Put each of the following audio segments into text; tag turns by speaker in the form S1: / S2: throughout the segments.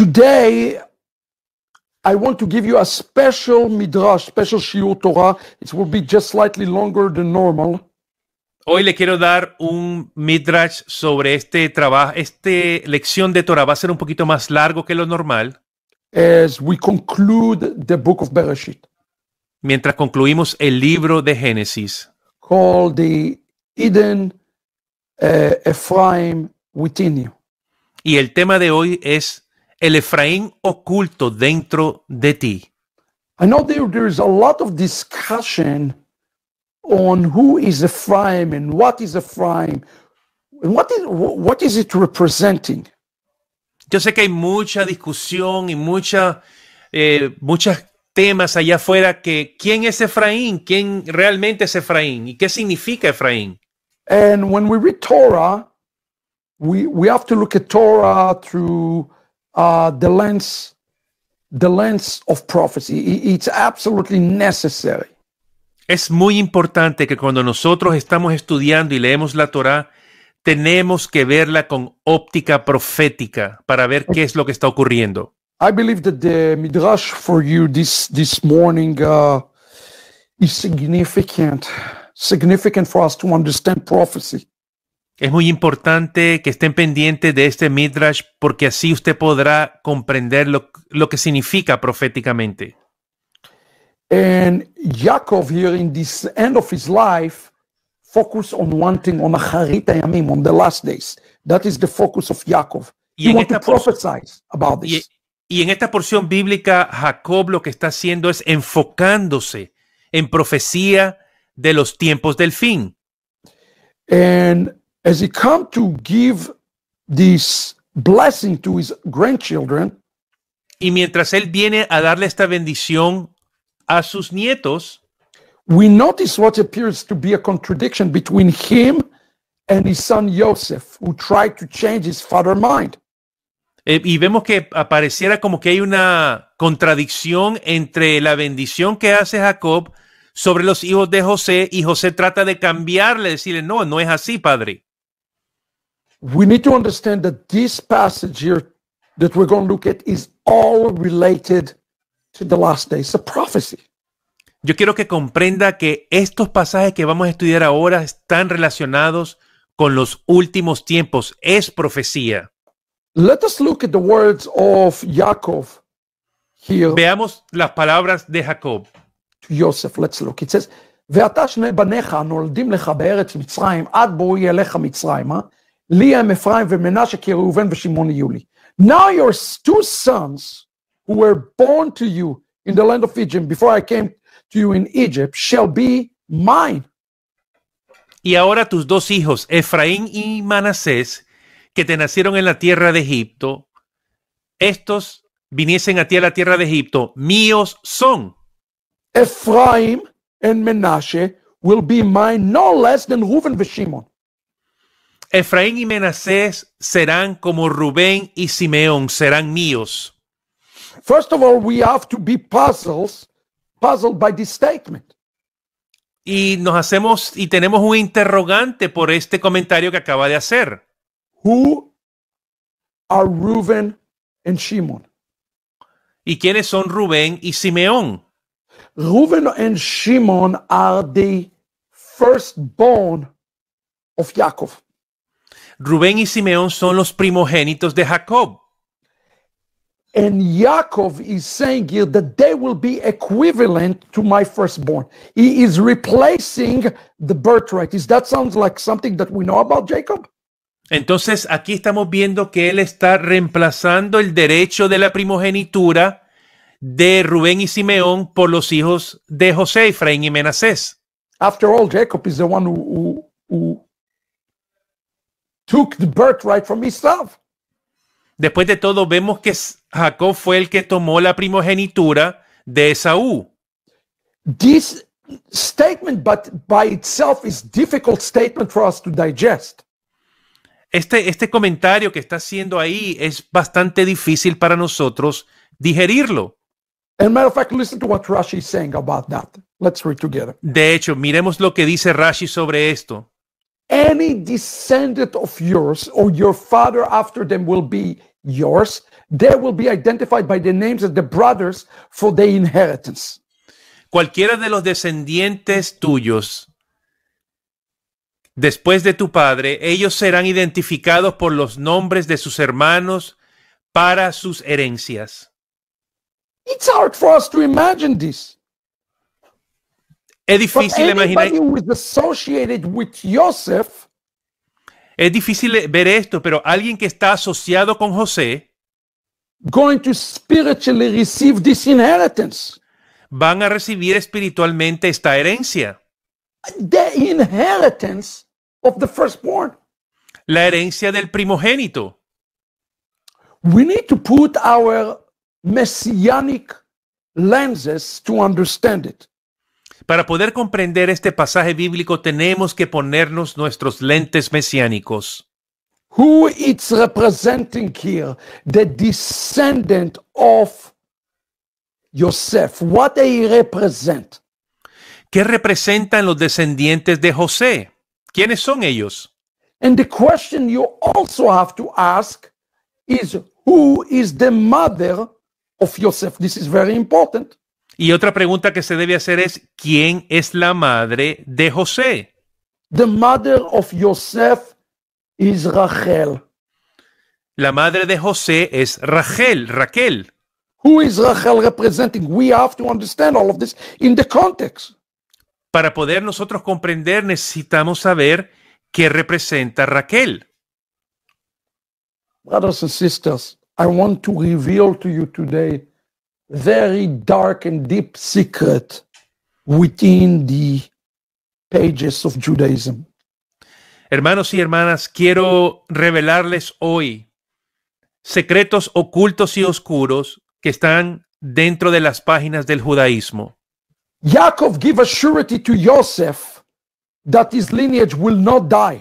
S1: Today, I want to give you a special midrash, special shiur Torah. It will be just slightly longer than normal.
S2: Hoy le quiero dar un midrash sobre este trabajo, este lección de Torah va a ser un poquito más largo que lo normal.
S1: As we conclude the book of Bereshit.
S2: Mientras concluimos el libro de Génesis.
S1: Called the Eden uh, Ephraim within you.
S2: Y el tema de hoy es el Efraín oculto dentro de ti. I know there, there is
S1: a lot of discussion on who is Ephraim and what is Ephraim and what is, what is it representing.
S2: Yo sé que hay mucha discusión y mucha, eh, muchas temas allá afuera que quién es Efraín, quién realmente es Efraín y qué significa Efraín.
S1: And when we read Torah, we, we have to look at Torah through uh, the lens the lens of prophecy. It's absolutely necessary.
S2: Es muy importante que cuando nosotros estamos estudiando y leemos la Torá, tenemos que verla con óptica profética para ver qué es lo que está ocurriendo.
S1: I believe that the midrash for you this this morning uh, is significant, significant for us to understand prophecy.
S2: Es muy importante que estén pendientes de este Midrash porque así usted podrá comprender lo, que significa proféticamente.
S1: And Jacob here in this end of his life focus on one thing, on acharita Yamim, on the last days. That is the focus of Jacob. Y He
S2: to about this. Y, en esta porción bíblica, Jacob lo que está haciendo es enfocándose en profecía de los tiempos del fin.
S1: And as he come to give this blessing to his grandchildren,
S2: y mientras él viene a darle esta bendición a sus nietos,
S1: we notice what appears to be a contradiction between him and his son Joseph, who tried to change his father's mind.
S2: Eh, y vemos que apareciera como que hay una contradicción entre la bendición que hace Jacob sobre los hijos de José y José trata de cambiarle, decirle, no, no es así, padre
S1: we need to understand that this passage here that we're going to look at is all related to the last days, a prophecy.
S2: Yo quiero que comprenda que estos pasajes que vamos a estudiar ahora están relacionados con los últimos tiempos, es profecía. Let us look at the
S1: words of Jacob here.
S2: Veamos las palabras de Jacob.
S1: To Joseph, let's look. It says, ואתה שני בניך נולדים לך בארץ מצרים, עד בואי אליך מצרימה. Huh? Liam, Ephraim, Menashe, Shimon, Yuli. Now your two sons who were born to you in the land of Egypt before I came to you in Egypt shall be mine.
S2: Y ahora tus dos hijos, Efraín y Manasés, que te nacieron en la tierra de Egipto, estos viniesen a ti a la tierra de Egipto, míos son.
S1: Ephraim and Menashe will be mine no less than Reuven and Shimon.
S2: Efraín y Menasés serán como Rubén y Simeón, serán míos.
S1: First of all, we have to be puzzles, puzzled by this statement.
S2: Y nos hacemos y tenemos un interrogante por este comentario que acaba de hacer. Who are Reuben and Shimon? ¿Y quiénes son Rubén y Simeón?
S1: Reuben and Shimon are the firstborn of Jacob.
S2: Rubén y Simeón son los primogénitos de Jacob.
S1: And Jacob is saying here that they will be equivalent to my firstborn. He is replacing the birthright. Is that sounds like something
S2: that we know about Jacob? Entonces aquí estamos viendo que él está reemplazando el derecho de la primogenitura de Rubén y Simeón por los hijos de José, Efraín y Menasés. After all, Jacob is the one who, who Después de todo, vemos que Jacob fue el que tomó la primogenitura de Esaú.
S1: This statement, but by itself, is difficult statement for us to digest.
S2: Este, este comentario que está haciendo ahí es bastante difícil para nosotros digerirlo. De hecho, miremos lo que dice Rashi sobre esto.
S1: any descendant of yours or your father after them will be yours. They will be identified by the names of the brothers for the inheritance.
S2: Cualquiera de los descendientes tuyos después de tu padre, ellos serán identificados por los nombres de sus hermanos para sus herencias.
S1: It's hard for us to imagine this. Es difícil imaginar.
S2: es difícil ver esto, pero alguien que está asociado con José.
S1: Going to spiritually receive this inheritance.
S2: Van a recibir espiritualmente esta herencia.
S1: The inheritance of the
S2: firstborn. La herencia del primogénito.
S1: We need to put our messianic lenses to understand it.
S2: Para poder comprender este pasaje bíblico tenemos que ponernos nuestros lentes mesiánicos.
S1: Who it's representing here? The descendant of Joseph. What they represent.
S2: ¿Qué representan los descendientes de José? ¿Quiénes son ellos?
S1: And the question you also have to ask is who is the mother of Joseph? This is very important.
S2: Y otra pregunta que se debe hacer es, ¿quién es la madre de José?
S1: The mother of Joseph is Rachel.
S2: La madre de José es Rachel, Raquel. Who is Rachel
S1: representing? We have to understand all of this in the
S2: context. Para poder nosotros comprender necesitamos saber qué representa Raquel.
S1: Brothers and sisters, I want to reveal to you today very dark and deep secret within the pages of Judaism.
S2: Hermanos y hermanas, quiero revelarles hoy secretos ocultos y oscuros que están dentro de las páginas del judaísmo.
S1: Yaakov give a surety to Yosef that his lineage will not die.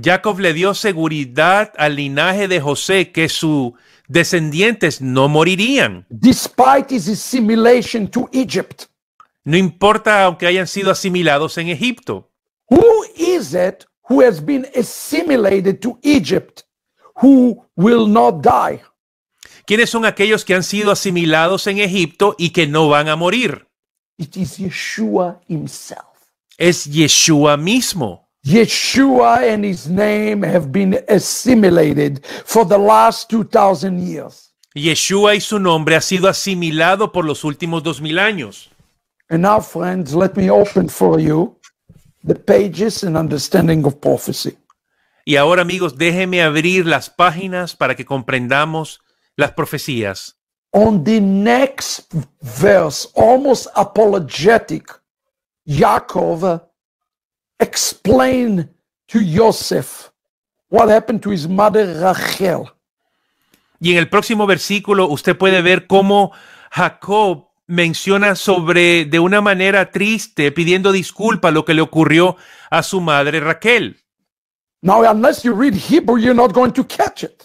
S2: Jacob le dio seguridad al linaje de José que sus descendientes no morirían. Despite his assimilation to Egypt. No importa aunque hayan sido asimilados en Egipto. Who is it
S1: who has been assimilated to Egypt who will not die?
S2: ¿Quiénes son aquellos que han sido asimilados en Egipto y que no van a morir? Es Yeshua mismo. Yeshua
S1: and his name have been assimilated for the last 2000
S2: years. Yeshua y su nombre ha sido asimilado por los últimos 2000 años.
S1: And now friends, let me open for you the pages and understanding of
S2: prophecy. Y ahora amigos, déjenme abrir las páginas para que comprendamos las profecías.
S1: On the next verse, almost apologetic, Jacob explain to Joseph what happened to his mother Rachel.
S2: Y en el próximo versículo usted puede ver cómo Jacob menciona sobre de una manera triste, pidiendo disculpa lo que le ocurrió a su madre Raquel.
S1: Now, unless you read Hebrew, you're not going to catch it.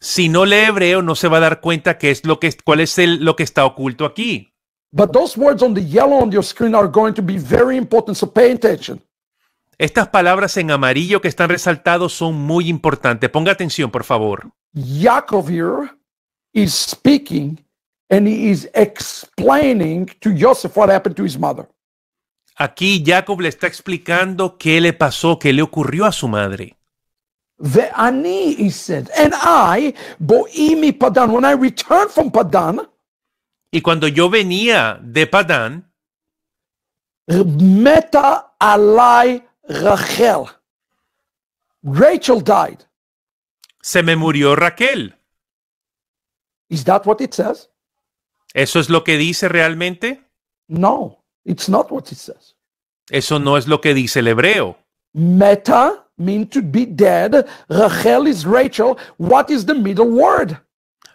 S2: Si no lee hebreo, no se va a dar cuenta qué es lo que cuál es el, lo que está oculto aquí. But those words
S1: on the yellow on your screen are going to be very important, so pay attention.
S2: Estas palabras en amarillo que están resaltados son muy importantes. Ponga atención, por favor.
S1: Jacobir is speaking and he is explaining to Joseph what happened to his mother.
S2: Aquí Jacob le está explicando qué le pasó, qué le ocurrió a su madre.
S1: The ani, he said, and I, boimi padan, when I returned from padan.
S2: Y cuando yo venía de padan,
S1: meta alai Rachel.
S2: Rachel died. Se me murió Raquel. Is that what it says? ¿Eso es lo que dice realmente? No, it's not what it says. Eso no es lo que dice el hebreo. Meta
S1: mean to be dead. Rachel is Rachel. What is the middle word?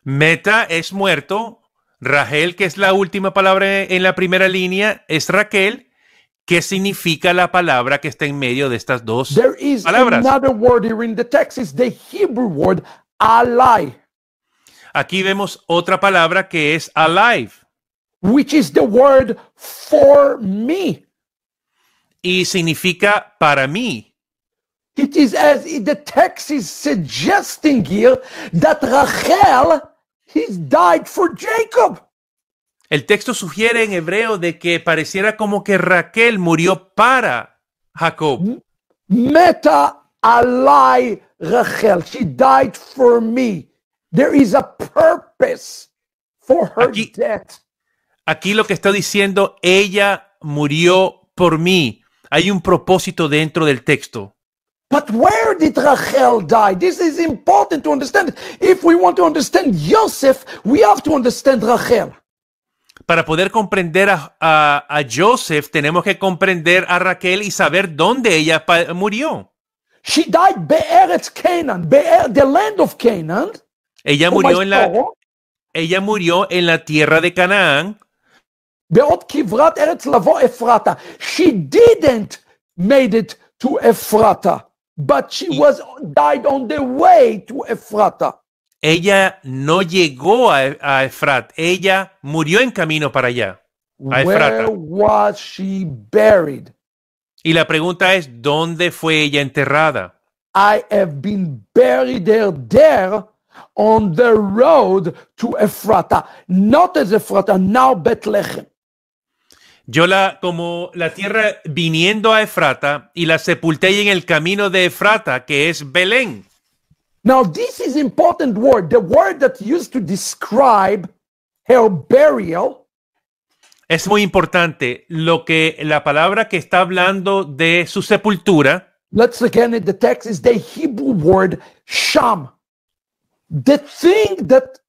S2: Meta es muerto. Rachel, que es la última palabra en la primera línea, es Raquel. ¿Qué significa la palabra que está en medio de estas dos There is palabras? Another
S1: word here in the text is the Hebrew word alive.
S2: Aquí vemos otra palabra que es alive, which is the word
S1: for me.
S2: y significa para mí.
S1: It is as if the text is suggesting here that Rachel
S2: has died for Jacob. El texto sugiere en hebreo de que pareciera como que Raquel murió para Jacob. Meta
S1: alai Rachel. She died for me. There is a purpose for her death.
S2: Aquí lo que está diciendo, ella murió por mí. Hay un propósito dentro del texto.
S1: But where did Rachel die? This is important to understand. If we want to understand Joseph, we have to understand Rachel.
S2: Para poder comprender a, a, a Joseph, tenemos que comprender a Raquel y saber dónde ella murió.
S1: She died Be'eretz Canaan, Be'er, the land of Canaan.
S2: Ella murió en la ella murió en la tierra de Canaán.
S1: She didn't made it to Efrata, but she was died on the way to Efrata
S2: ella no llegó e, a, Efrat, ella murió en camino para allá. Y la pregunta es, ¿dónde fue ella enterrada?
S1: I have been buried there, on the road to Efrata, not as Efrata, now Bethlehem.
S2: Yo la, como la tierra viniendo a Efrata, y la sepulté en el camino de Efrata, que es Belén.
S1: Now, this is important word, the word that used to describe her burial.
S2: Es muy importante lo que la palabra que está hablando de su sepultura. Let's look
S1: at The text is the Hebrew word sham. The thing that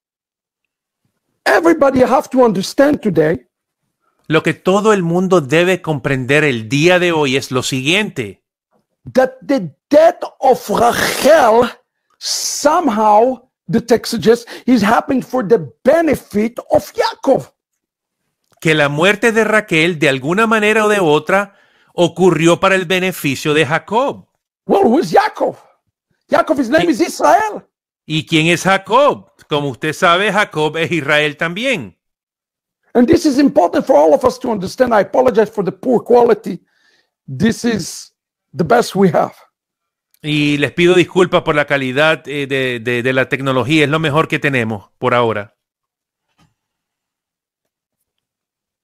S1: everybody have to understand today.
S2: Lo que todo el mundo debe comprender el día de hoy es lo siguiente. That the
S1: death of Rachel somehow the text suggests it happened for the benefit of Jacob.
S2: Que la muerte de Raquel de alguna manera o de otra ocurrió para el beneficio de Jacob. Well, who is Jacob? Jacob, his name is Israel. ¿Y quién es Jacob? Como usted sabe, Jacob es Israel también.
S1: And this is important for all of us to understand. I apologize for the poor quality. This is the best we have.
S2: Y les pido disculpas por la calidad eh, de, de, la tecnología. Es lo mejor que tenemos por ahora.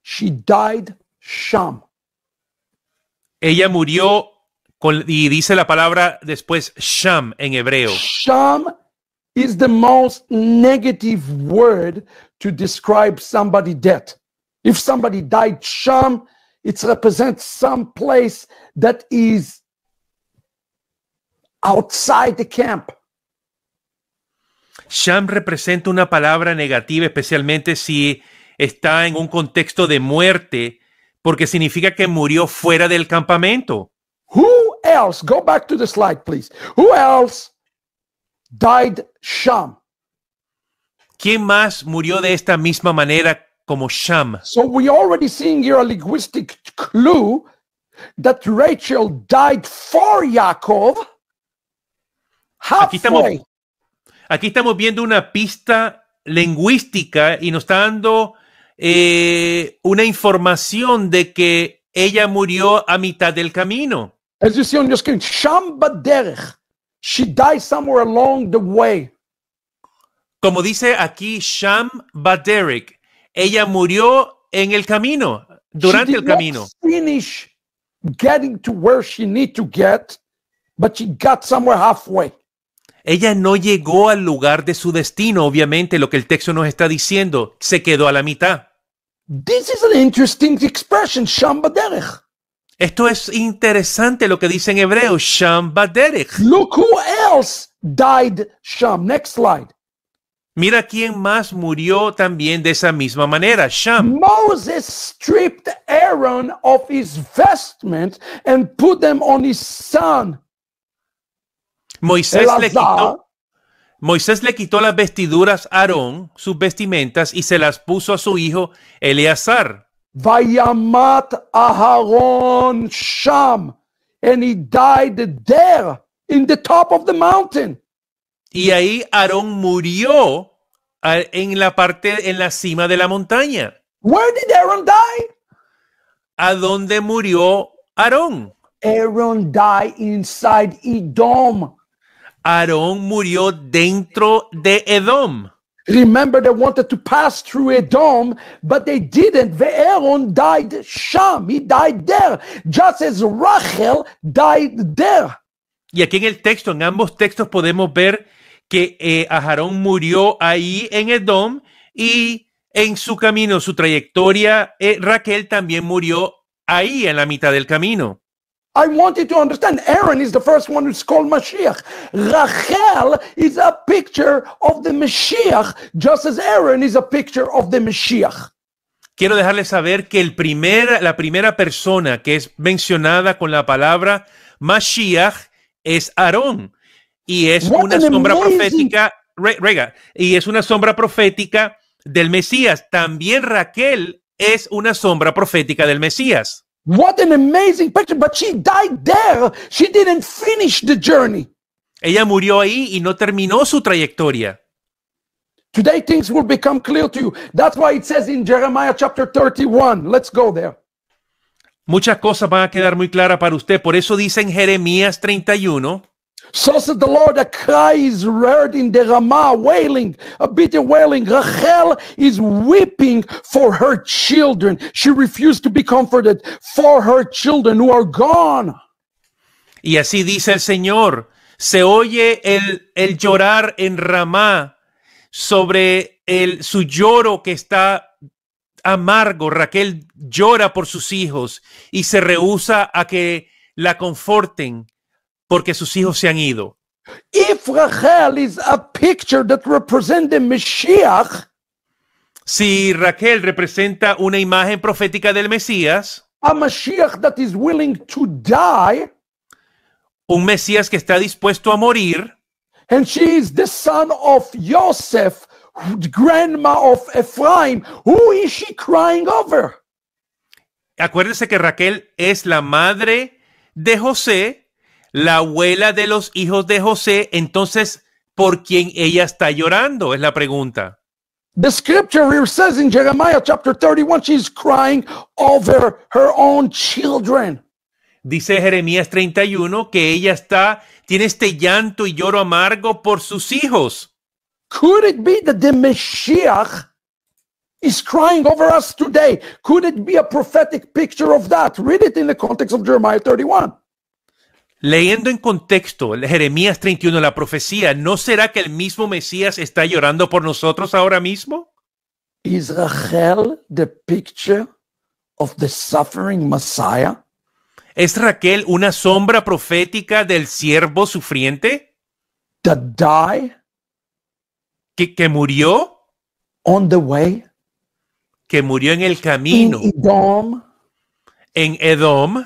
S2: She died sham. Ella murió y dice la palabra después sham en hebreo.
S1: Sham is the most negative word to describe somebody dead. If somebody died sham, it represents some place that is outside the camp.
S2: Sham representa una palabra negativa, especialmente si está en un contexto de muerte, porque significa que murió fuera del campamento.
S1: Who else? Go back to the
S2: slide, please. Who else died Sham? ¿Quién más murió de esta misma manera como Sham? So we already seeing here a
S1: linguistic clue that Rachel died for Jacob.
S2: Aquí estamos, aquí estamos viendo una pista lingüística y nos está dando eh, una información de que ella murió a mitad del camino. As you see on your screen,
S1: She died somewhere along the way.
S2: Como dice aquí Sham Baderek, ella murió en el camino, durante el camino.
S1: finish getting to where she need to get, but she got somewhere halfway.
S2: Ella no llegó al lugar de su destino, obviamente, lo que el texto nos está diciendo. Se quedó a la mitad. This is an interesting expression, Esto es interesante lo que dice en hebreo, Look who else died Sham. Next slide. Mira quién más murió también de esa misma manera, Sham. Moses stripped
S1: Aaron of his vestments and put them on his son
S2: Moisés le quitó. Moisés le quitó las vestiduras a Aarón, sus vestimentas, y se las puso a su hijo Eleazar. Vayamat
S1: Aarón Sham, and he died there,
S2: in the top of the mountain. Y ahí Aarón murió en la parte, en la cima de la montaña.
S1: Where did Aaron die?
S2: ¿A dónde murió Aarón? Aaron died inside Edom. Aarón murió dentro de Edom.
S1: Remember, they wanted to pass through Edom, but they didn't. Aaron died Sham. He died there, just as Rachel died there.
S2: Y aquí en el texto, en ambos textos, podemos ver que eh, Aarón murió ahí en Edom y en su camino, su trayectoria, eh, Raquel también murió ahí en la mitad del camino.
S1: I want you to understand Aaron is the first one who's called Mashiach. Rachel is a picture of the Mashiach, just as Aaron is a picture of the Mashiach.
S2: Quiero dejarles saber que el primer, la primera persona que es mencionada con la palabra Mashiach es Aarón. Y es What una sombra amazing... profética, re, rega, y es una sombra profética del Mesías. También Raquel es una sombra profética del Mesías. What an amazing picture, but she died there. She didn't finish the journey. Ella murió ahí y no terminó su trayectoria.
S1: Today things will become clear to you. That's why it says in Jeremiah chapter 31. Let's go there.
S2: Muchas cosas van a quedar muy claras para usted. Por eso dice en Jeremías 31.
S1: So said the Lord, a cry is heard in the Ramah, wailing, a bitter wailing. Rachel is weeping for her children. She refused to be comforted for her children who are gone.
S2: Y así dice el Señor, se oye el, el llorar en Ramá sobre el, su lloro que está amargo. Raquel llora por sus hijos y se rehúsa a que la conforten porque sus hijos se han ido.
S1: If Rachel is a picture that represents the Messiah,
S2: si Raquel representa una imagen profética del Mesías, a Mashiach that is willing to die, un Mesías que está dispuesto a morir, and she is the son of Joseph,
S1: grandma of Ephraim, who is she crying over?
S2: Acuérdese que Raquel es la madre de José, la abuela de los hijos de José, entonces, ¿por quién ella está llorando? Es la pregunta.
S1: The scripture here says in Jeremiah chapter 31, she's crying over her own children.
S2: Dice Jeremías 31 que ella está, tiene este llanto y lloro amargo por sus hijos.
S1: Could it be that the Messiah is crying over us today? Could it be a prophetic picture of that? Read it in the context of Jeremiah 31.
S2: Leyendo en contexto Jeremías 31, la profecía, ¿no será que el mismo Mesías está llorando por nosotros ahora mismo?
S1: Israel the picture of the suffering Messiah?
S2: ¿Es Raquel una sombra profética del siervo sufriente? die que, murió
S1: on the way
S2: que murió en el camino en Edom, en Edom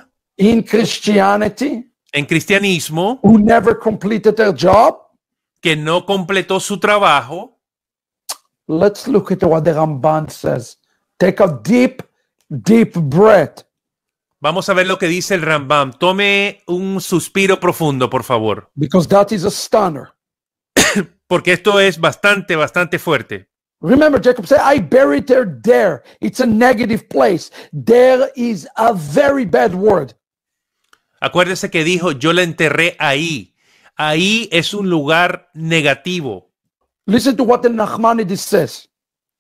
S2: en cristianismo que no completó su trabajo.
S1: Let's look at what the Ramban says. Take a deep, deep breath.
S2: Vamos a ver lo que dice el Rambam. Tome un suspiro profundo, por favor.
S1: Because that is a stunner.
S2: Porque esto es bastante, bastante fuerte.
S1: Remember, Jacob said, I buried her there. It's a negative place. There is a very bad word.
S2: Acuérdese que dijo, yo la enterré ahí. Ahí es un lugar negativo.
S1: Listen to what the Nachmanides says.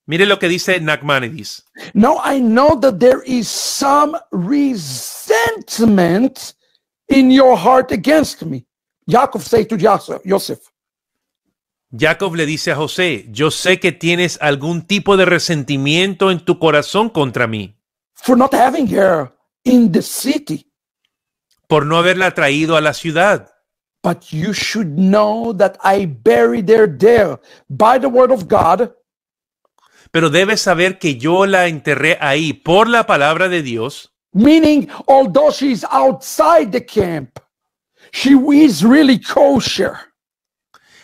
S2: Mire lo que dice Nachmanides.
S1: Now I know that there is some resentment in your heart against me. Jacob said to Joseph.
S2: Jacob le dice a José, yo sé que tienes algún tipo de resentimiento en tu corazón contra mí.
S1: For not having her in the city
S2: por no haberla traído a la ciudad.
S1: the
S2: Pero debes saber que yo la enterré ahí por la palabra de Dios.
S1: Meaning, although she's outside the camp, she is really kosher.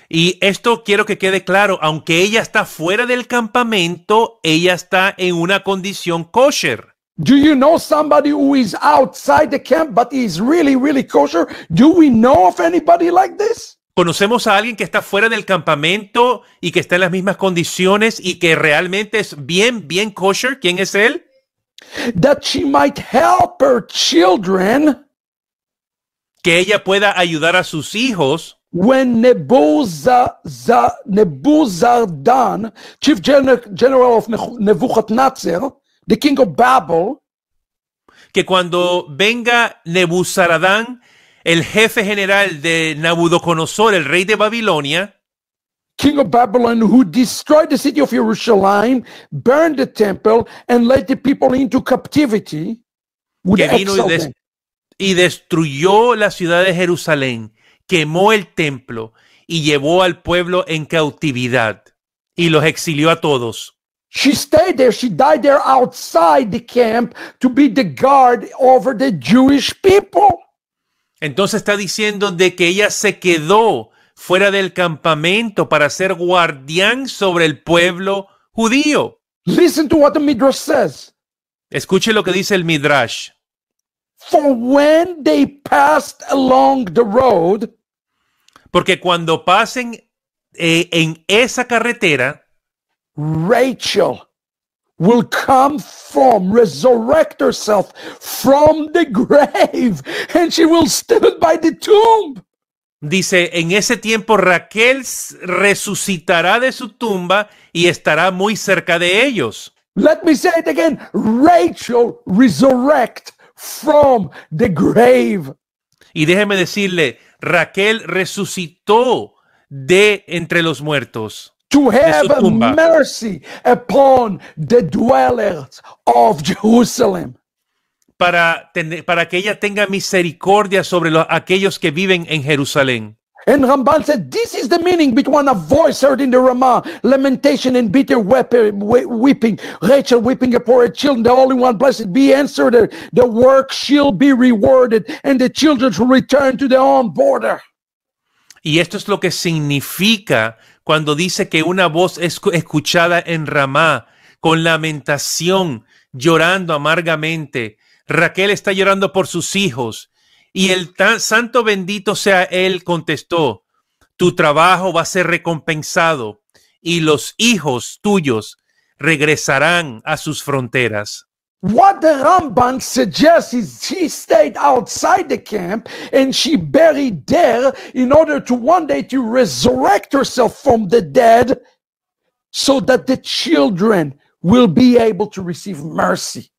S2: Y esto quiero que quede claro, aunque ella está fuera del campamento, ella está en una condición kosher.
S1: Do you know somebody who is outside the camp but is really, really kosher? Do we know of anybody like this?
S2: Conocemos a alguien que está fuera del campamento y que está en las mismas condiciones y que realmente es bien, bien kosher. ¿Quién es él? That she might
S1: help her children.
S2: Que ella pueda ayudar a sus
S1: hijos. when Nebuzaradan, chief general of Nebuchadnezzar, king of
S2: que cuando venga Nebuzaradán, el jefe general de Nabucodonosor, el rey de Babilonia,
S1: king of Babylon, who destroyed the city of Jerusalem, burned the temple, and led the people into captivity, que vino
S2: y destruyó la ciudad de Jerusalén, quemó el templo y llevó al pueblo en cautividad y los exilió a todos people. Entonces está diciendo de que ella se quedó fuera del campamento para ser guardián sobre el pueblo judío. Listen to what the Midrash says. Escuche lo que dice el Midrash.
S1: when they passed along the road,
S2: porque cuando pasen eh, en esa carretera,
S1: Rachel will come from, resurrect herself
S2: from the grave, and she will stand by the tomb. Dice, en ese tiempo Raquel resucitará de su tumba y estará muy cerca de ellos.
S1: Let me say it again. Rachel resurrect from the grave.
S2: Y déjeme decirle, Raquel resucitó de entre los muertos. to have
S1: mercy upon the dwellers of Jerusalem.
S2: Para, tener, para que ella tenga misericordia sobre los, aquellos que viven en Jerusalén.
S1: And Ramban said, This is the meaning between a voice heard in the Ramah, lamentation and bitter weeping, Rachel weeping her poor children, the only One, blessed be answered, the work shall be rewarded, and the children shall return to their own border.
S2: Y esto es lo que significa cuando dice que una voz es escuchada en Ramá, con lamentación, llorando amargamente. Raquel está llorando por sus hijos. Y el tan, santo bendito sea él contestó, tu trabajo va a ser recompensado y los hijos tuyos regresarán a sus fronteras.
S1: What the Ramban suggests is she stayed outside the camp and she buried there in order to one day to resurrect herself from the dead so that the children will be able to receive mercy.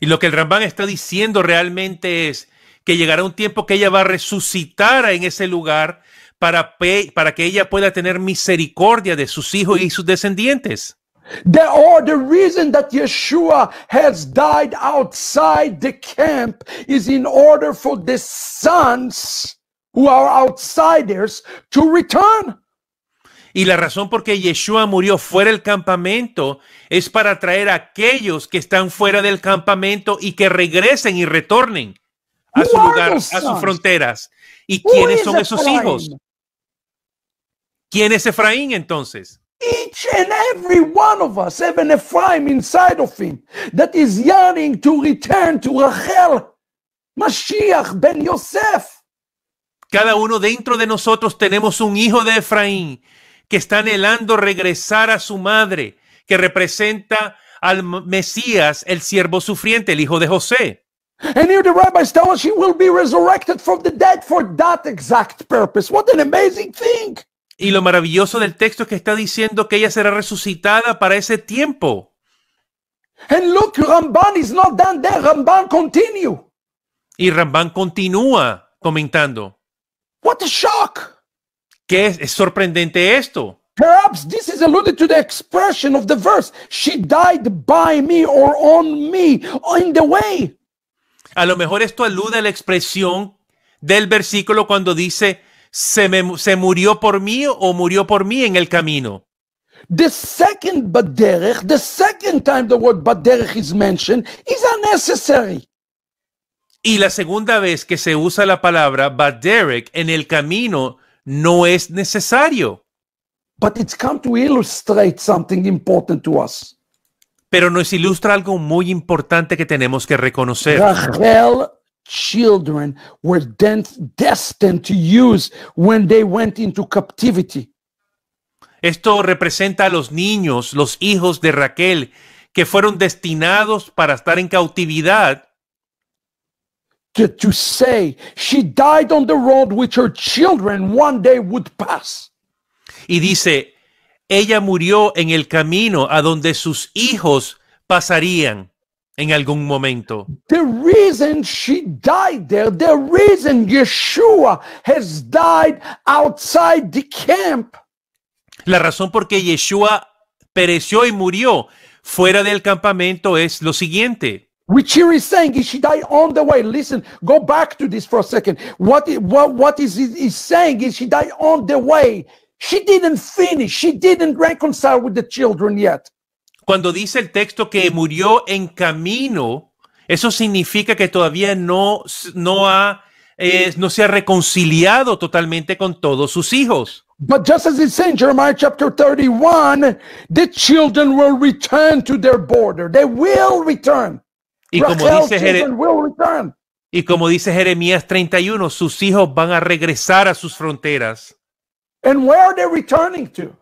S2: Y lo que el Ramban está diciendo realmente es que llegará un tiempo que ella va a resucitar en ese lugar para, para que ella pueda tener misericordia de sus hijos y sus descendientes
S1: has died outside camp is in order for the sons outsiders to return.
S2: Y la razón por que Yeshua murió fuera del campamento es para traer a aquellos que están fuera del campamento y que regresen y retornen a su lugar, a sus fronteras. ¿Y quiénes son esos hijos? ¿Quién es Efraín entonces?
S1: each and every one of us have an Ephraim inside of him that is yearning to return to
S2: Rachel, Mashiach ben Yosef. Cada uno dentro de nosotros tenemos un hijo de Efraín que está anhelando regresar a su madre, que representa al Mesías, el siervo sufriente, el hijo de José.
S1: And here the rabbis tell us she will be resurrected from the dead for that exact purpose. What an amazing thing!
S2: Y lo maravilloso del texto es que está diciendo que ella será resucitada para ese tiempo. Y Ramban continúa comentando. ¿Qué es, sorprendente esto? A lo mejor esto alude a la expresión del versículo cuando dice ¿Se, me, ¿Se murió por mí o murió por mí en el camino? The second
S1: baderech, the second time the word baderech is mentioned, is unnecessary.
S2: Y la segunda vez que se usa la palabra baderech en el camino no es necesario.
S1: But it's come to illustrate something important to us.
S2: Pero nos ilustra algo muy importante que tenemos que reconocer. Rachel
S1: children were destined to use when they went into captivity.
S2: Esto representa a los niños, los hijos de Raquel, que fueron destinados para estar en cautividad.
S1: To, say she died on the road which her children one day would pass.
S2: Y dice, ella murió en el camino a donde sus hijos pasarían. en algún momento.
S1: The reason she died there, the reason Yeshua has died outside the camp.
S2: La razón por qué Yeshua pereció y murió fuera del campamento es lo siguiente.
S1: Which here is saying she died on the way. Listen, go back to this for a second. What what what is is saying is she died on the way. She didn't finish. She didn't reconcile with the children
S2: yet. cuando dice el texto que murió en camino, eso significa que todavía no, no, ha, eh, no se ha reconciliado totalmente con todos sus hijos.
S1: But just as it says in Jeremiah chapter 31, the children will return to their border. They will return.
S2: Y como, dice will return. y como dice Jeremías 31, sus hijos van a regresar a sus fronteras.
S1: And where are they returning to?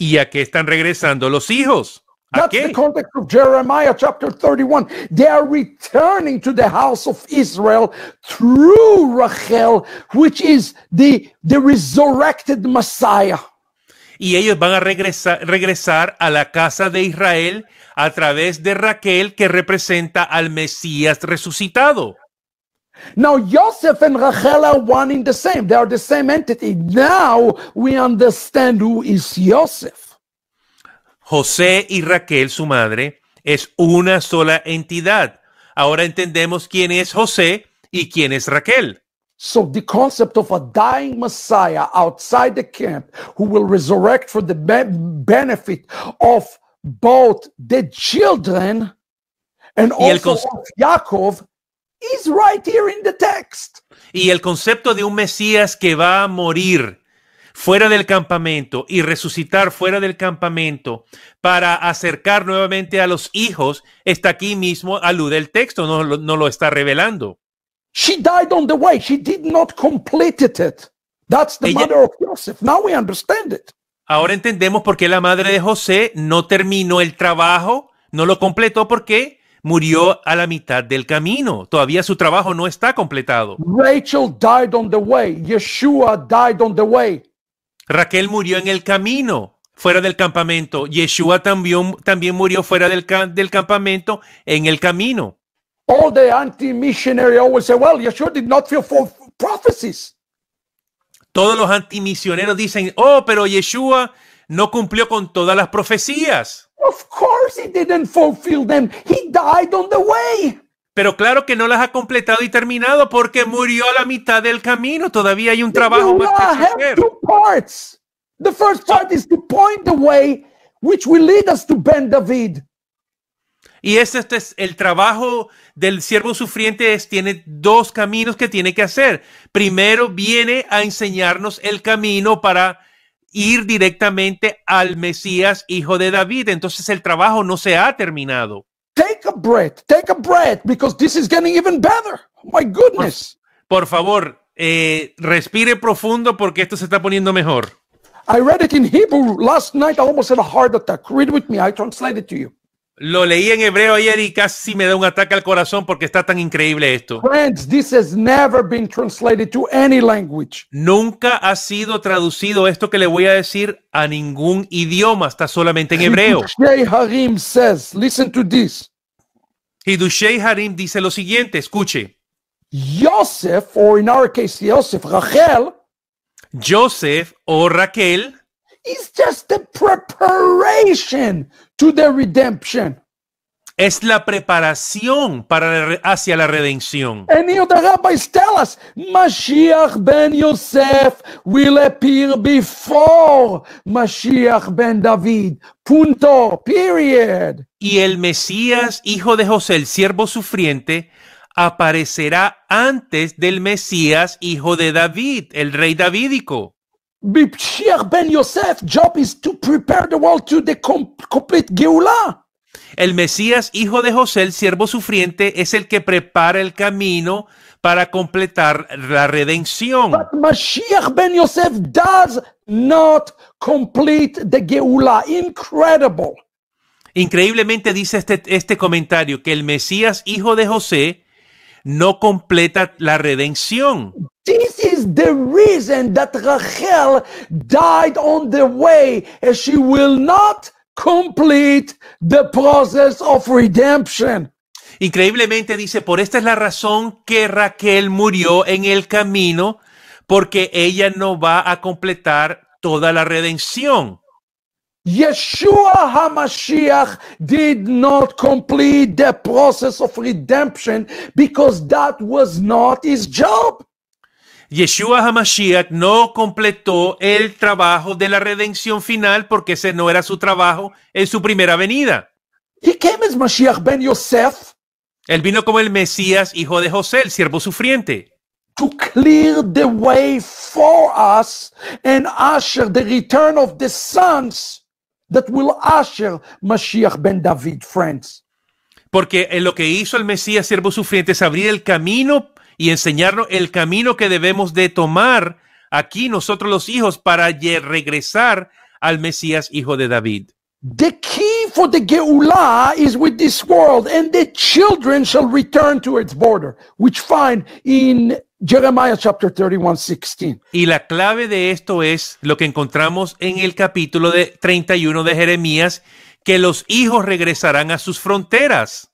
S2: ¿Y a qué están regresando los hijos?
S1: ¿A That's the context of Jeremiah chapter 31. They are returning to the house of Israel through Rachel, which is the, the resurrected Messiah.
S2: Y ellos van a regresar, regresar a la casa de Israel a través de Raquel, que representa al Mesías resucitado.
S1: Now, Joseph and Rachel are one in the same. They are the same entity. Now we understand who is Joseph.
S2: José y Raquel, su madre, es una sola entidad. Ahora entendemos quién es José y quién es Raquel.
S1: So the concept of a dying Messiah outside the camp who will resurrect for the benefit of both the children and also of Yaakov text.
S2: Y el concepto de un Mesías que va a morir fuera del campamento y resucitar fuera del campamento para acercar nuevamente a los hijos está aquí mismo, alude el texto, no, no lo está revelando.
S1: She died on the way. She did not complete it. That's the mother of Joseph. Now we understand it.
S2: Ahora entendemos por qué la madre de José no terminó el trabajo, no lo completó porque murió a la mitad del camino. Todavía su trabajo no está completado.
S1: Rachel died on the way. Yeshua
S2: died on the way. Raquel murió en el camino, fuera del campamento. Yeshua también, también murió fuera del, del campamento, en el camino. All
S1: the anti-missionary always say, well, Yeshua did not fulfill prophecies.
S2: Todos los antimisioneros dicen, oh, pero Yeshua no cumplió con todas las profecías. Of course he didn't fulfill them. He died on the way. Pero claro que no las ha completado y terminado porque murió a la mitad del camino. Todavía hay un trabajo más
S1: que hacer. The first part is to point the way which will lead us to David.
S2: Y este, este, es el trabajo del siervo sufriente es tiene dos caminos que tiene que hacer. Primero viene a enseñarnos el camino para ir directamente al Mesías, hijo de David. Entonces el trabajo no se ha terminado.
S1: Take a breath, take a breath, because this is getting even better. Oh my goodness.
S2: Por, favor, eh, respire profundo porque esto se está poniendo mejor.
S1: I read it in Hebrew last night. I almost had a heart attack. Read with me. I translated to you.
S2: Lo leí en hebreo ayer y casi me da un ataque al corazón porque está tan increíble esto. Nunca ha sido traducido esto que le voy a decir a ningún idioma, está solamente en hebreo.
S1: Y Harim
S2: Harim dice lo siguiente, escuche. Joseph, or Rachel. Joseph o Raquel. It's just the preparation
S1: to the redemption.
S2: Es la preparación para hacia la redención.
S1: And here the rabbis tell us Mashiach ben Yosef will appear before Mashiach ben David. Punto. Period.
S2: Y el Mesías, hijo de José, el siervo sufriente, aparecerá antes del Mesías, hijo de David, el rey davídico
S1: ben Yosef, job is to prepare the world to the complete
S2: El Mesías, hijo de José, el siervo sufriente, es el que prepara el camino para completar la redención. But Mashiach
S1: ben Yosef does not complete the Geulah. Incredible.
S2: Increíblemente dice este, este comentario que el Mesías, hijo de José, no completa la redención.
S1: This is the reason that Rachel died on the way, and she will not complete the process of redemption.
S2: Increíblemente dice, por esta es la razón que Raquel murió en el camino, porque ella no va a completar toda la redención. Yeshua
S1: HaMashiach did not complete the process of redemption because that was not his job.
S2: Yeshua HaMashiach no completó el trabajo de la redención final porque ese no era su trabajo en su primera venida. He
S1: came as Mashiach ben Yosef.
S2: Él vino como el Mesías, hijo de José, el siervo sufriente.
S1: To clear the way for us and usher the return of the sons that will Mashiach ben David, friends.
S2: Porque en lo que hizo el Mesías siervo sufriente es abrir el camino y enseñarnos el camino que debemos de tomar aquí nosotros los hijos para regresar al Mesías hijo de David.
S1: The key for the Geulah is with this world, and the children shall return to its border, which find in Jeremiah chapter 31,
S2: Y la clave de esto es lo que encontramos en el capítulo de 31 de Jeremías, que los hijos regresarán a sus fronteras.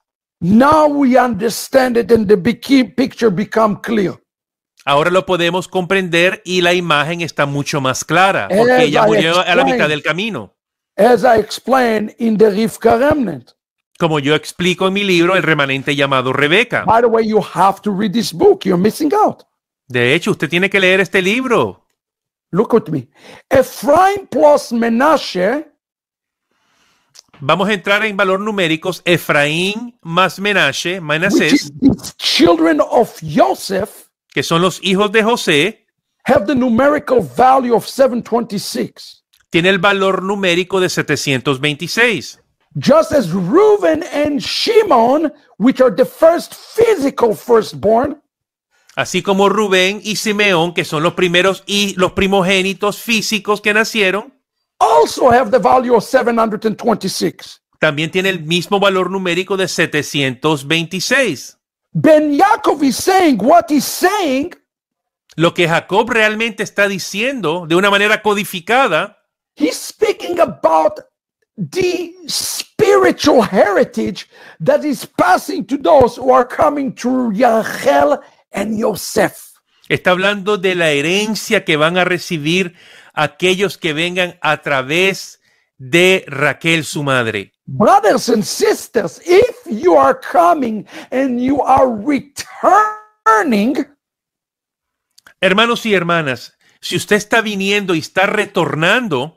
S2: Ahora lo podemos comprender y la imagen está mucho más clara, porque ella murió a la mitad del camino.
S1: As I explained in the Rivka
S2: como yo explico en mi libro, el remanente llamado Rebeca. By
S1: the way, you have to read this book. You're missing out.
S2: De hecho, usted tiene que leer este libro.
S1: Look at me. Ephraim plus Menashe.
S2: Vamos a entrar en valor numéricos. Efraín más Menashe, Manasés, children of Joseph, que son los hijos de José, have the numerical
S1: value of 726.
S2: Tiene el valor numérico de 726.
S1: Just as Reuben and Shimon, which are the first physical firstborn,
S2: así como Rubén y Simeón, que son los primeros y los primogénitos físicos que nacieron, also have the value of 726. También tiene el mismo valor numérico de 726.
S1: Ben Jacob is saying what he's saying.
S2: Lo que Jacob realmente está diciendo de una manera codificada. He's speaking about the
S1: spiritual heritage that is passing to those who are coming through Yahel and Joseph.
S2: Está hablando de la herencia que van a recibir aquellos que vengan a través de Raquel, su madre.
S1: Brothers and sisters, if you are coming and you are returning.
S2: Hermanos y hermanas, si usted está viniendo y está retornando.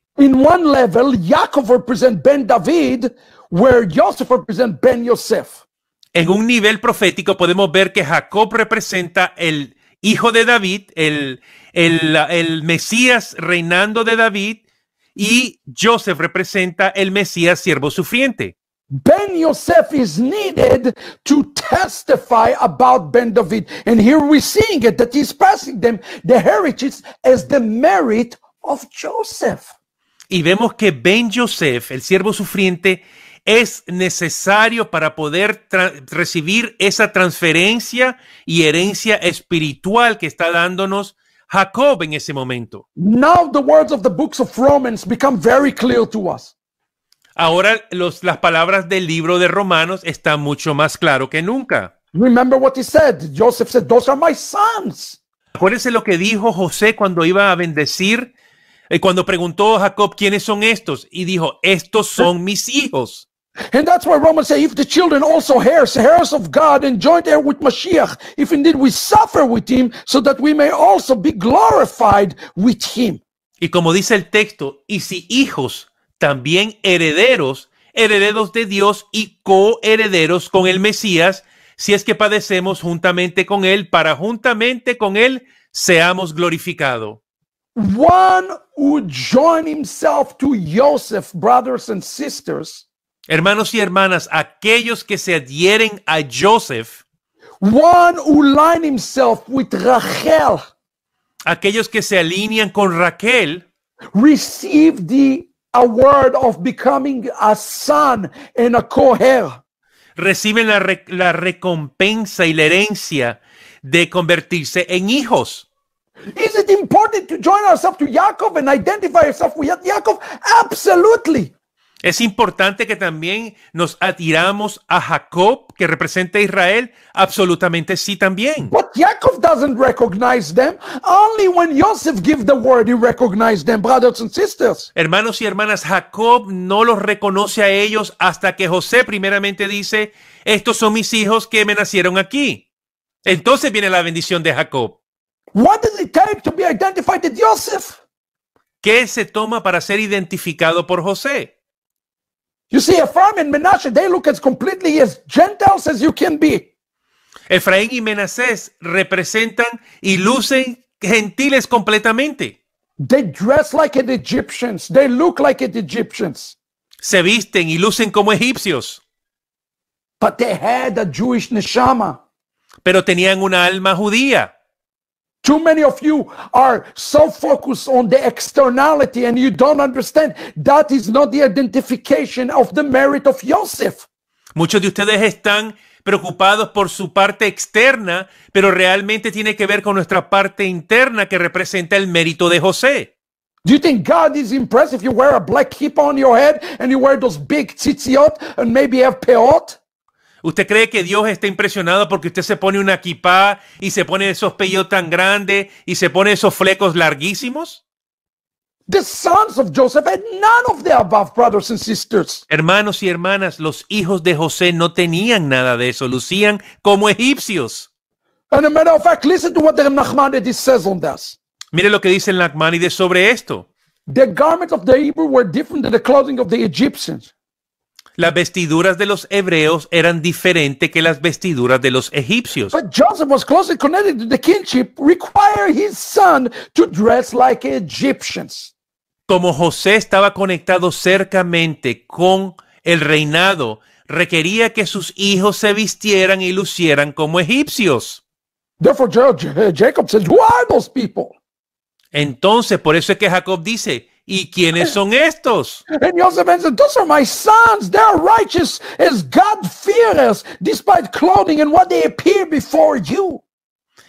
S1: in one level, Yaakov represents Ben David, where Joseph
S2: represents Ben Yosef. En un nivel profético podemos ver que Jacob representa el hijo de David, el, el, el Mesías reinando de David, y Joseph representa el Mesías siervo sufriente.
S1: Ben Yosef is needed to testify about Ben David. And here we're seeing it that he's passing them the heritage as the merit of
S2: Joseph. Y vemos que Ben Joseph, el siervo sufriente, es necesario para poder recibir esa transferencia y herencia espiritual que está dándonos Jacob en ese momento.
S1: Now the words of the books of Romans become very clear to us.
S2: Ahora las palabras del libro de Romanos están mucho más claro que nunca. Remember what he said. Joseph said, "Those are my sons." Acuérdense lo que dijo José cuando iba a bendecir y eh, cuando preguntó Jacob, ¿quiénes son estos? Y dijo, estos son mis hijos.
S1: And that's why Romans say, if the children also heirs, of God, and joint with if indeed we suffer with him, so that we may
S2: also be glorified with him. Y como dice el texto, y si hijos, también herederos, herederos de Dios y coherederos con el Mesías, si es que padecemos juntamente con él, para juntamente con él seamos glorificados
S1: one who join himself to Joseph, brothers and sisters.
S2: Hermanos y hermanas, aquellos que se adhieren a Joseph.
S1: One who line
S2: himself with Rachel. Aquellos que se alinean con Raquel.
S1: Receive the award of becoming a son and a co
S2: Reciben la, la recompensa y la herencia de convertirse en hijos. Es importante que también nos atiramos a Jacob, que representa a Israel. Absolutamente sí también. But
S1: doesn't recognize them. Only when Joseph the word, he them, brothers
S2: and sisters. Hermanos y hermanas, Jacob no los reconoce a ellos hasta que José primeramente dice, estos son mis hijos que me nacieron aquí. Entonces viene la bendición de Jacob. What does it take to be identified with Joseph? ¿Qué se toma para ser identificado por José? You see, Ephraim and Menashe, they
S1: look as completely as Gentiles as you can be.
S2: Efraín y Menasés representan y lucen gentiles completamente. They dress like
S1: the Egyptians. They look like the
S2: Egyptians. Se visten y lucen como egipcios.
S1: But they had a Jewish neshama.
S2: Pero tenían una alma judía.
S1: Too many of you are so focused on the externality and you don't understand that is not the identification of the merit of Joseph.
S2: Muchos de ustedes están preocupados por su parte externa, pero realmente tiene que ver con nuestra parte interna que representa el mérito de José. Do you think
S1: God is impressed if you wear a black hip on your head and you wear those big tzitziot and maybe have
S2: peot? ¿Usted cree que Dios está impresionado porque usted se pone una equipa y se pone esos pellos tan grandes y se pone esos flecos larguísimos? The sons of Joseph had none of the above, brothers and sisters. Hermanos y hermanas, los hijos de José no tenían nada de eso, lucían como egipcios. And a matter of
S1: fact, listen to what the Nachmanides says on
S2: Mire lo que dice el Nachmanides sobre esto.
S1: The garments of the Hebrew were different than the clothing of the Egyptians
S2: las vestiduras de los hebreos eran diferentes que las vestiduras de los egipcios. Como José estaba conectado cercamente con el reinado, requería que sus hijos se vistieran y lucieran como egipcios. Entonces, por eso es que Jacob dice, ¿Y quiénes son estos?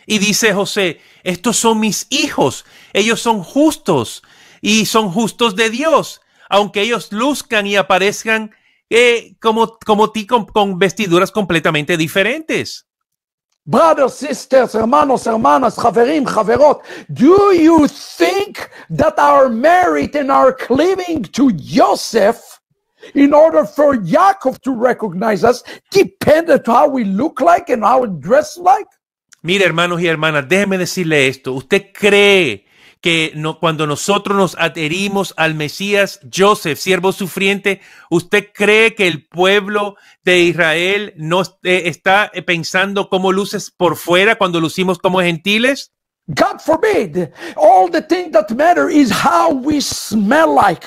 S2: Y dice José, estos son mis hijos. Ellos son justos y son justos de Dios, aunque ellos luzcan y aparezcan eh, como, ti con vestiduras completamente diferentes.
S1: Brothers, sisters, hermanos, hermanas, chaverim, chaverot, do you think that our merit and our cleaving to Joseph in order for Yaakov to recognize us depended on how we look like and how we dress like?
S2: Mira, hermanos y hermanas, déjeme decirle esto. ¿Usted cree que no, cuando nosotros nos adherimos al Mesías, Joseph, siervo sufriente, ¿usted cree que el pueblo de Israel no eh, está eh, pensando cómo luces por fuera cuando lucimos como gentiles? God forbid. All the thing that matter is how we smell like.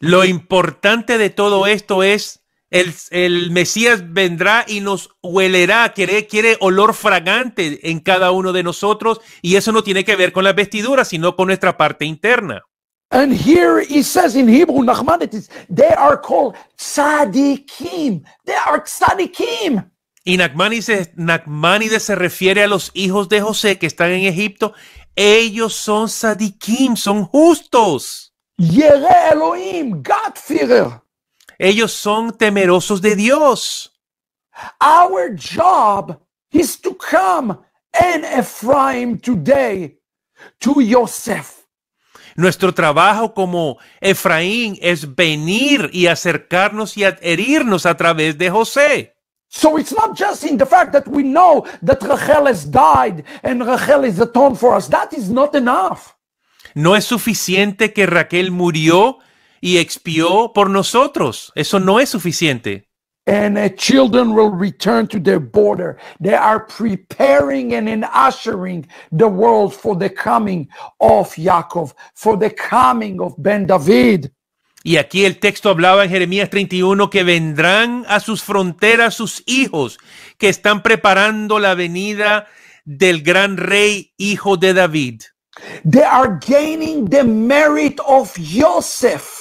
S2: Lo importante de todo esto es el, Mesías vendrá y nos huelerá, quiere, olor fragante en cada uno de nosotros y eso no tiene que ver con las vestiduras, sino con nuestra parte interna.
S1: And here he says in Hebrew, Nachmanides, they are called tzadikim.
S2: They are tzadikim. Y Nachmanides, se refiere a los hijos de José que están en Egipto. Ellos son tzadikim, son justos. Yere Elohim, Godfearer. Ellos son temerosos de Dios. Our job is to come
S1: and Ephraim today to Yosef.
S2: Nuestro trabajo como Efraín es venir y acercarnos y adherirnos a través de José. So it's not just in the fact that we know that Rachel has
S1: died and Rachel is atoned for us. That is not enough.
S2: No es suficiente que Raquel murió y expió por nosotros. Eso no es suficiente.
S1: and the uh, children will return to their border. They are preparing and in ushering the world for the coming of Yaakov, for the coming of Ben David.
S2: Y aquí el texto hablaba en Jeremías 31 que vendrán a sus fronteras sus hijos que están preparando la venida del gran rey hijo de David. They are gaining the merit of Joseph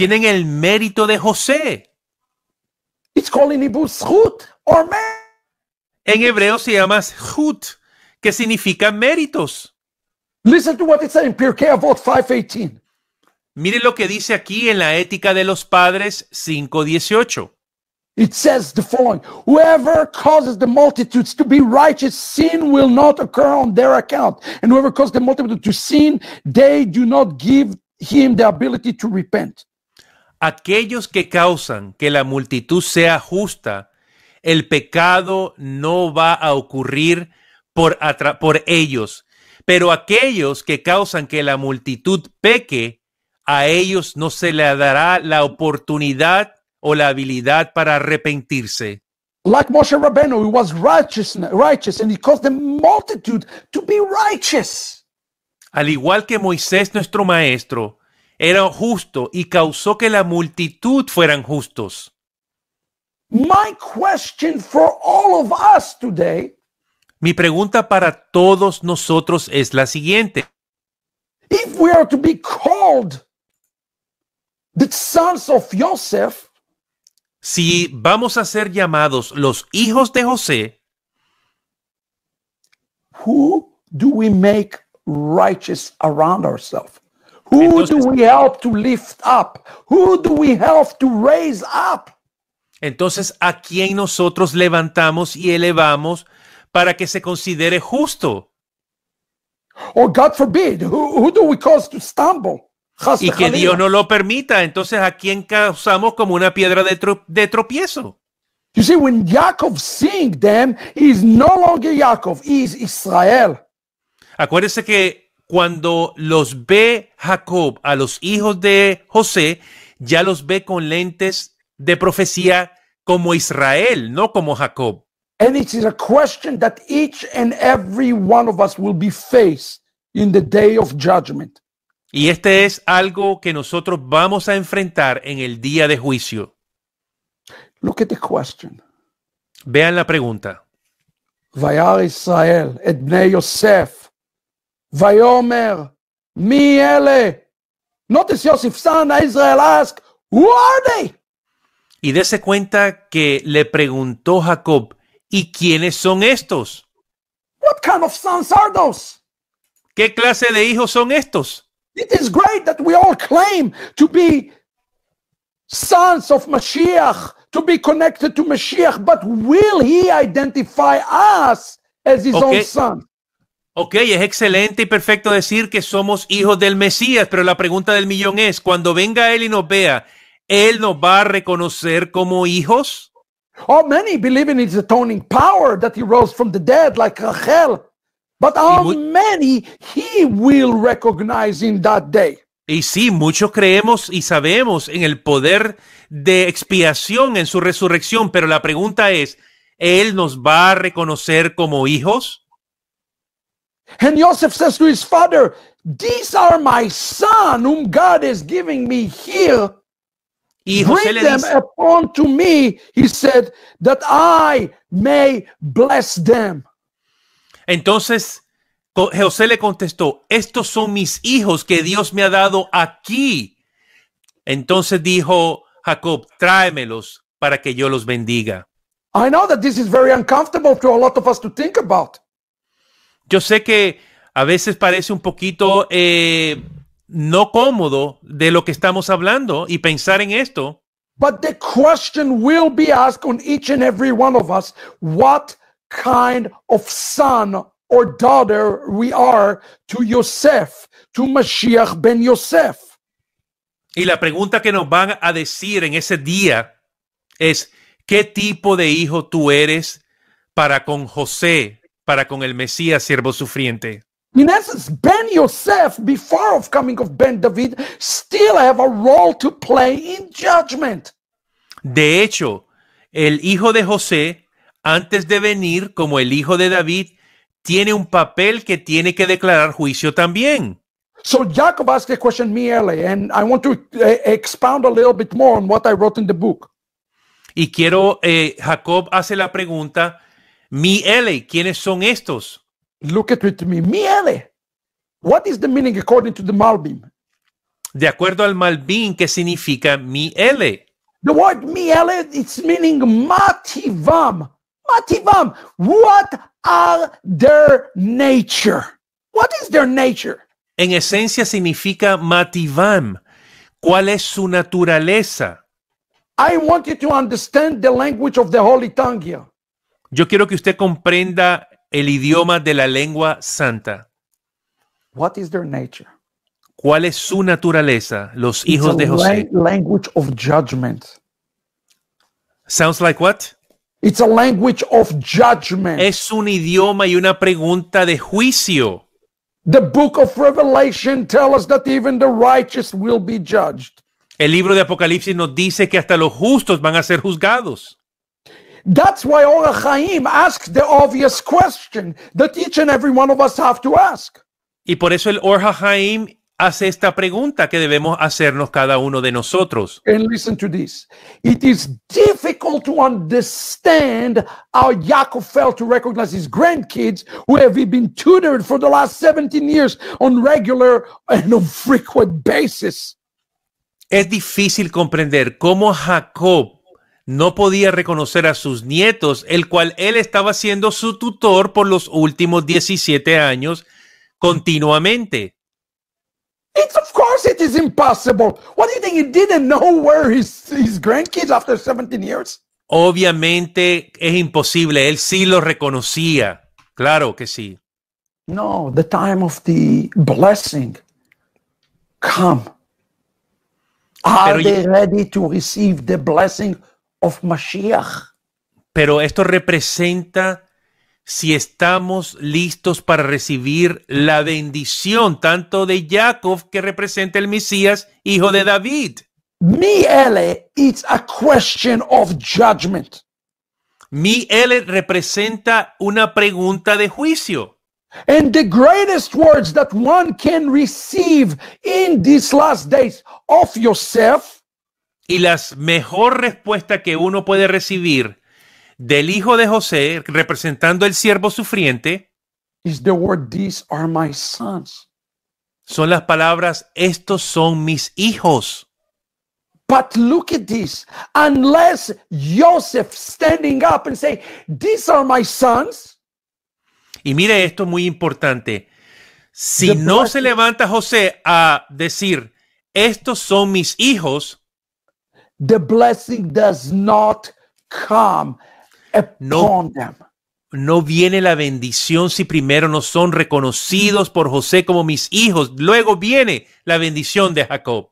S2: tienen el mérito de José. It's or en hebreo se llama chut, que significa méritos.
S1: Listen to what it says in Pirkei 5:18.
S2: Mire lo que dice aquí en la Ética de los Padres 5:18.
S1: It says the following: Whoever causes the multitudes to be righteous, sin will not occur on their account. And whoever causes the multitude to sin, they do not give him the ability to repent
S2: aquellos que causan que la multitud sea justa, el pecado no va a ocurrir por, por ellos. Pero aquellos que causan que la multitud peque, a ellos no se le dará la oportunidad o la habilidad para arrepentirse. Al igual que Moisés, nuestro maestro, era justo y causó que la multitud fueran justos. Mi pregunta para todos nosotros es la siguiente. si vamos a ser llamados los hijos de José,
S1: ¿quién hacemos we make righteous around Who Entonces, do we help to lift up? Who do we help to raise up?
S2: Entonces, ¿a quién nosotros levantamos y elevamos para que se considere justo?
S1: Or oh, God forbid, who, who, do we cause to stumble?
S2: y que Dios no lo permita, entonces ¿a quién causamos como una piedra de, tro de tropiezo?
S1: You see, when Jacob sing them, he is no longer Jacob. he is Israel.
S2: Acuérdese que cuando los ve Jacob a los hijos de José, ya los ve con lentes de profecía como Israel, no como Jacob.
S1: in the day of judgment.
S2: Y este es algo que nosotros vamos a enfrentar en el día de juicio. Look Vean la pregunta.
S1: Vayar Israel, Yosef, Vayomer, mi ele. Notice Joseph's son Israel ask, who are they?
S2: Y dése cuenta que le preguntó Jacob, ¿y quiénes son estos? What kind of sons are those? ¿Qué clase de hijos son estos? It is great
S1: that we all claim to be sons of Mashiach, to be connected to Mashiach, but will he identify us as his okay. own sons
S2: Ok, es excelente y perfecto decir que somos hijos del Mesías, pero la pregunta del millón es, cuando venga Él y nos vea, ¿Él nos va a reconocer como hijos?
S1: Oh, many believe in his atoning power that he rose from the dead like hell? But how many he will recognize in that day?
S2: Y sí, muchos creemos y sabemos en el poder de expiación en su resurrección, pero la pregunta es, ¿Él nos va a reconocer como hijos?
S1: And Joseph says to his father, These are my son whom God is giving me here. Y José Bring them dice, upon to me, he said, that I may bless them.
S2: Entonces José le contestó, estos son mis hijos que Dios me ha dado aquí. Entonces dijo Jacob, tráemelos para que yo los bendiga.
S1: I know that this is very uncomfortable to a lot of us to think about.
S2: Yo sé que a veces parece un poquito eh, no cómodo de lo que estamos hablando y pensar en esto. But the question will
S1: be asked on each and every one of us: What kind of son or daughter we are to Yosef, to Mashiach ben Yosef?
S2: Y la pregunta que nos van a decir en ese día es: ¿Qué tipo de hijo tú eres para con José, para con el Mesías siervo sufriente.
S1: In essence, Ben Yosef, before of coming of Ben David, still have a role to play in judgment.
S2: De hecho, el hijo de José, antes de venir como el hijo de David, tiene un papel que tiene que declarar juicio también. So Jacob asked a question
S1: me early, and I want to eh, expound a little bit more on what I wrote in the book.
S2: Y quiero, eh, Jacob hace la pregunta Miele, ¿quiénes son estos?
S1: Look at with me. Miele. What is the meaning according to the Malbim?
S2: De acuerdo al Malbim, ¿qué significa miele?
S1: The word miele it's meaning mativam. Mativam. What are their nature? What is
S2: their nature? En esencia significa mativam. ¿Cuál es su naturaleza? I want you to understand the language of the Holy Tongue here. Yo quiero que usted comprenda el idioma de la lengua santa.
S1: ¿Cuál
S2: es su naturaleza? Los hijos de José.
S1: Language Sounds like what? language
S2: Es un idioma y una pregunta de juicio. El libro de Apocalipsis nos dice que hasta los justos van a ser juzgados.
S1: That's why Or Chaim asks the obvious question that each and every one of us have to ask.
S2: Y por eso el Or HaChaim hace esta pregunta que debemos hacernos cada uno de nosotros. And listen to this.
S1: It is difficult to understand how Yaakov failed to recognize his grandkids who have been tutored for the last 17 years on regular and on frequent
S2: basis. Es difícil comprender cómo Jacob no podía reconocer a sus nietos, el cual él estaba siendo su tutor por los últimos 17 años continuamente.
S1: It's of course it is impossible. What do you think he didn't know where his, his grandkids after 17 years?
S2: Obviamente es imposible, él sí lo reconocía. Claro que sí.
S1: No, the time of the blessing come. Are they ready to receive the blessing of
S2: Pero esto representa si estamos listos para recibir la bendición tanto de Jacob, que representa el Mesías, hijo de David. Mi L, a of judgment. Mi representa una pregunta de juicio.
S1: And the greatest words that one can receive in these last days
S2: of yourself y la mejor respuesta que uno puede recibir del hijo de José, representando el siervo sufriente,
S1: is the word, These are my sons.
S2: son las palabras, estos son mis hijos.
S1: But look at this. Unless Joseph standing up and say, These are my sons.
S2: Y mire esto muy importante. Si no se levanta José a decir, estos son mis hijos, the blessing does not come upon no, them. No viene la bendición si primero no son reconocidos por José como mis hijos. Luego viene la bendición de Jacob.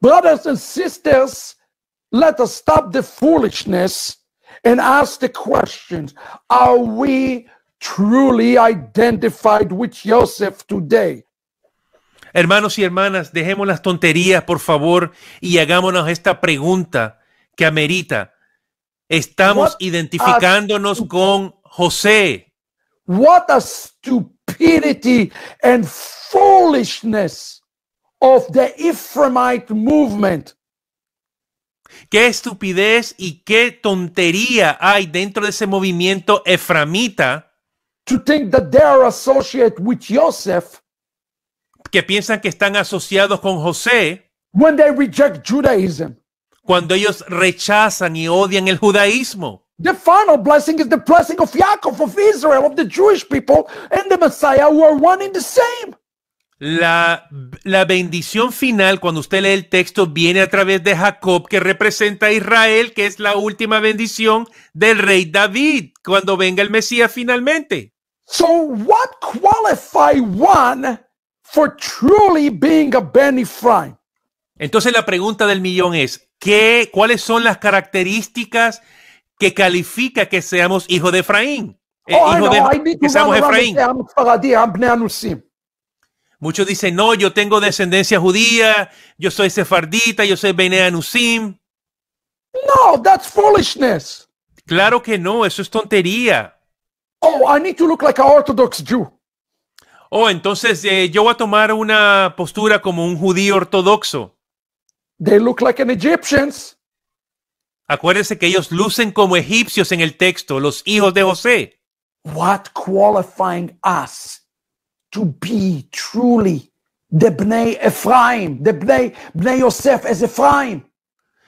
S1: Brothers and sisters, let us stop the foolishness and ask the questions. Are we truly
S2: identified with Joseph today? Hermanos y hermanas, dejemos las tonterías, por favor, y hagámonos esta pregunta que amerita. Estamos identificándonos con José. What a
S1: stupidity and foolishness of the Ephraimite movement.
S2: Qué estupidez y qué tontería hay dentro de ese movimiento eframita. To think that they are
S1: associated with Joseph
S2: que piensan que están asociados con José, cuando ellos rechazan y odian el judaísmo. La, la bendición final, cuando usted lee el texto, viene a través de Jacob, que representa a Israel, que es la última bendición del rey David, cuando venga el Mesías finalmente. So what
S1: qualify one truly being
S2: Entonces la pregunta del millón es, ¿qué, ¿cuáles son las características que califica que seamos hijo de Efraín? Eh, oh, de, Muchos dicen, no, yo tengo descendencia judía, yo soy sefardita, yo soy Beneanusim. No, that's
S1: foolishness.
S2: Claro que no, eso es tontería.
S1: Oh, I need to look like an Orthodox Jew
S2: oh, entonces eh, yo voy a tomar una postura como un judío ortodoxo. They look like an Acuérdense que ellos lucen como egipcios en el texto, los hijos de José.
S1: What qualifying us to be truly the Ephraim.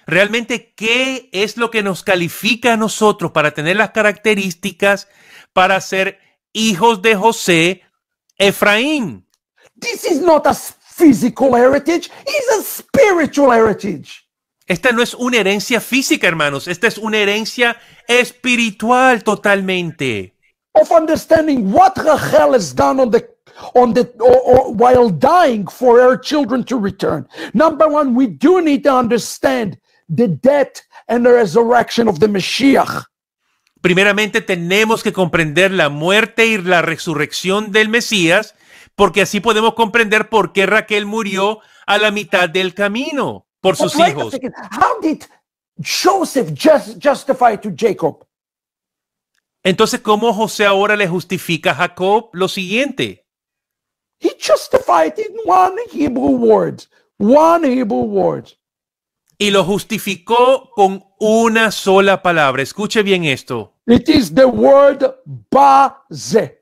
S2: Realmente, ¿qué es lo que nos califica a nosotros para tener las características para ser hijos de José Ephraim.
S1: This is not a physical heritage, it's a spiritual heritage.
S2: Esta no es una herencia física, hermanos, esta es una herencia espiritual totalmente.
S1: Of understanding what Rachel has done on the on the or, or, while dying for our children to return. Number one, we do need to understand the death and the resurrection of the
S2: Messiah. Primeramente tenemos que comprender la muerte y la resurrección del Mesías, porque así podemos comprender por qué Raquel murió a la mitad del camino por sus hijos.
S1: Joseph
S2: Entonces, ¿cómo José ahora le justifica a Jacob lo siguiente?
S1: He justified in one Hebrew one Hebrew
S2: Y lo justificó con una sola palabra. Escuche bien esto.
S1: It is the word base.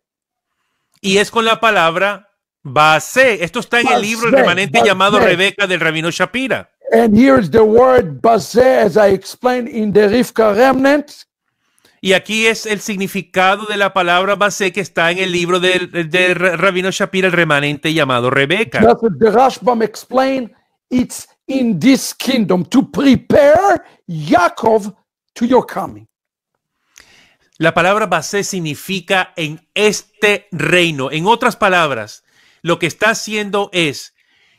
S2: Y es con la palabra base. Esto está en el libro remanente llamado Rebeca del rabino Shapira.
S1: And the word base as I explained in the Remnant.
S2: Y aquí es el significado de la palabra base que está en el libro del de Rabino Shapira, el remanente llamado Rebeca.
S1: The Rashbam explain it's in this kingdom to prepare Jacob to your coming.
S2: La palabra basé significa en este reino. En otras palabras, lo que está haciendo es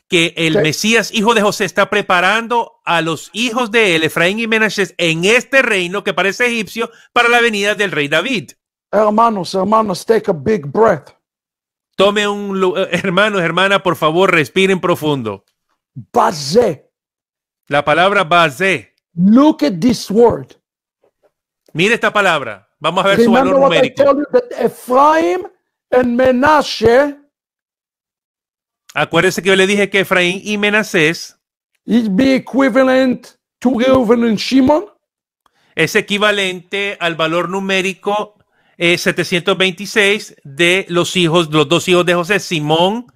S2: que el Mesías, hijo de José, está preparando a los hijos de él, Efraín y Menasés, en este reino que parece egipcio, para la venida del rey David.
S1: Hermanos, hermanos, take a big breath.
S2: Tome un eh, hermanos, hermana, por favor, respiren profundo. Base. La palabra basé. Look at this word. Mire esta palabra. Vamos a ver su valor numérico. acuérdense Acuérdese que yo le dije que Efraín y Menasés. Es equivalente al valor numérico 726 eh, de los hijos, los dos hijos de José, Simón.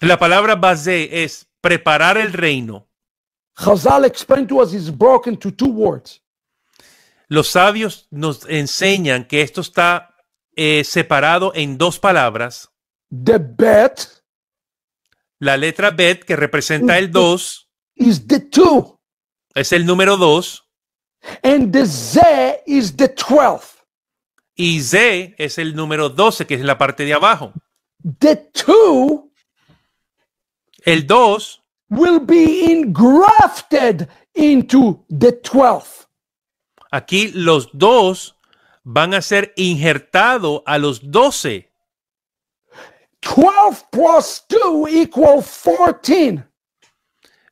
S2: La palabra bazé es preparar el reino
S1: is broken to two words.
S2: Los sabios nos enseñan que esto está eh, separado en dos palabras. The bet. La letra bet que representa el 2 is the two. Es el número 2.
S1: And the is the 12
S2: Y ze es el número 12 que es la parte de abajo.
S1: The two.
S2: El 2
S1: will be engrafted into the twelfth.
S2: Aquí los dos van a ser injertado a los doce.
S1: 12 plus 2 equals 14.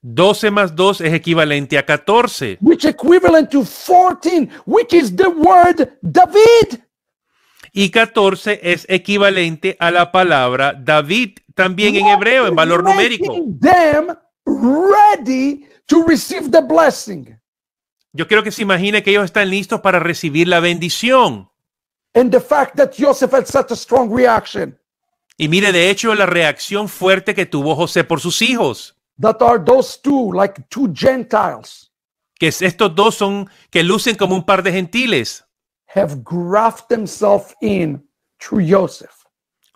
S2: 12 más 2 es equivalente a 14.
S1: Which equivalent to 14, which is the word David.
S2: y 14 es equivalente a la palabra David, también en hebreo, en valor numérico. Yo quiero que se imagine que ellos están listos para recibir la bendición. Y mire, de hecho, la reacción fuerte que tuvo José por sus hijos. Que estos dos son que lucen como un par de gentiles
S1: have grafted themselves in through Joseph.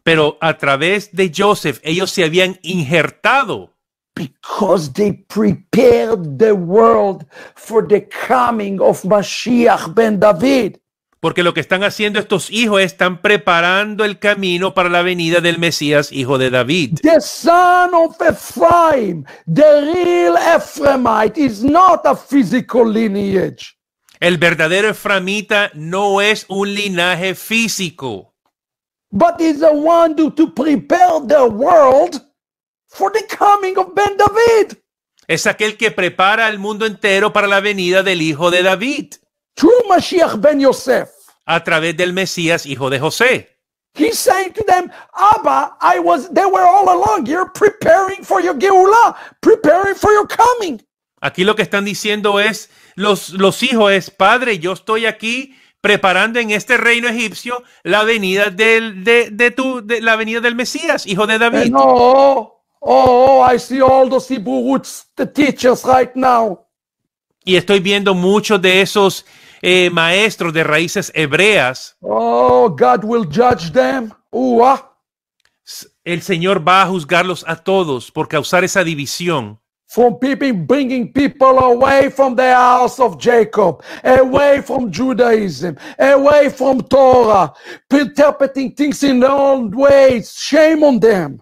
S2: Pero a través de Joseph ellos se habían injertado. Because they
S1: prepared the world for the coming of Mashiach ben David.
S2: Porque lo que están haciendo estos hijos están preparando el camino para la venida del Mesías, hijo de David.
S1: The son of Ephraim, the real Ephraimite, is not a physical lineage.
S2: El verdadero Eframita no es un linaje físico.
S1: But is the one to, to prepare the world for the coming of Ben David.
S2: Es aquel que prepara al mundo entero para la venida del hijo de David.
S1: True Mashiach ben Yosef.
S2: A través del Mesías hijo de José. He's saying to them,
S1: Abba, I was, they were all along. You're preparing for your Geulah, preparing for your
S2: coming. Aquí lo que están diciendo es, los, hijos es, Padre, yo estoy aquí preparando en este reino egipcio la venida del, de, la venida del Mesías, hijo de David.
S1: Oh, oh, oh, I see all those the teachers right now.
S2: Y estoy viendo muchos de esos eh, maestros de raíces hebreas. Oh, God will judge them. El Señor va a juzgarlos a todos por causar esa división from people
S1: bringing people away from the house of Jacob, away from Judaism, away from Torah, interpreting things in ways. Shame on them.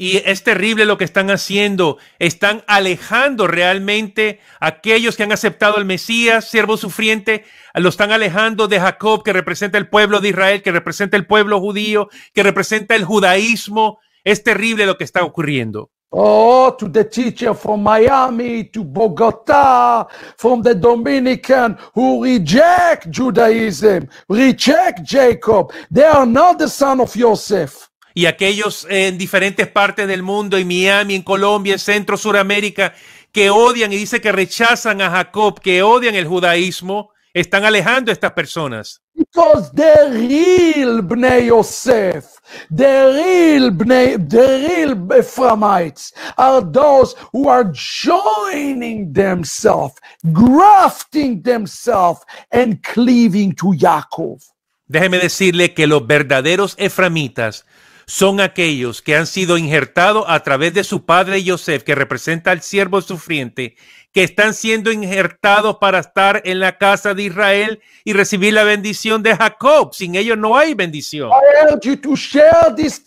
S2: Y es terrible lo que están haciendo. Están alejando realmente a aquellos que han aceptado al Mesías, siervo sufriente, lo están alejando de Jacob, que representa el pueblo de Israel, que representa el pueblo judío, que representa el judaísmo. Es terrible lo que está ocurriendo.
S1: Oh, to the teacher from Miami, to Bogota, from the Dominican who reject Judaism, reject Jacob. They are not the son of Joseph.
S2: Y aquellos en diferentes partes del mundo, en Miami, en Colombia, en Centro, Suramérica, que odian y dice que rechazan a Jacob, que odian el judaísmo, están alejando estas personas
S1: estos deril Bnei Yosef, deril Bnei, deril Ephraimites are those who are joining themselves, grafting themselves and cleaving to Yaakov.
S2: Déjeme decirle que los verdaderos eframitas son aquellos que han sido injertados a través de su padre Yosef, que representa al siervo sufriente, que están siendo injertados para estar en la casa de Israel y recibir la bendición de Jacob. Sin ellos no hay bendición.
S1: I urge you to share this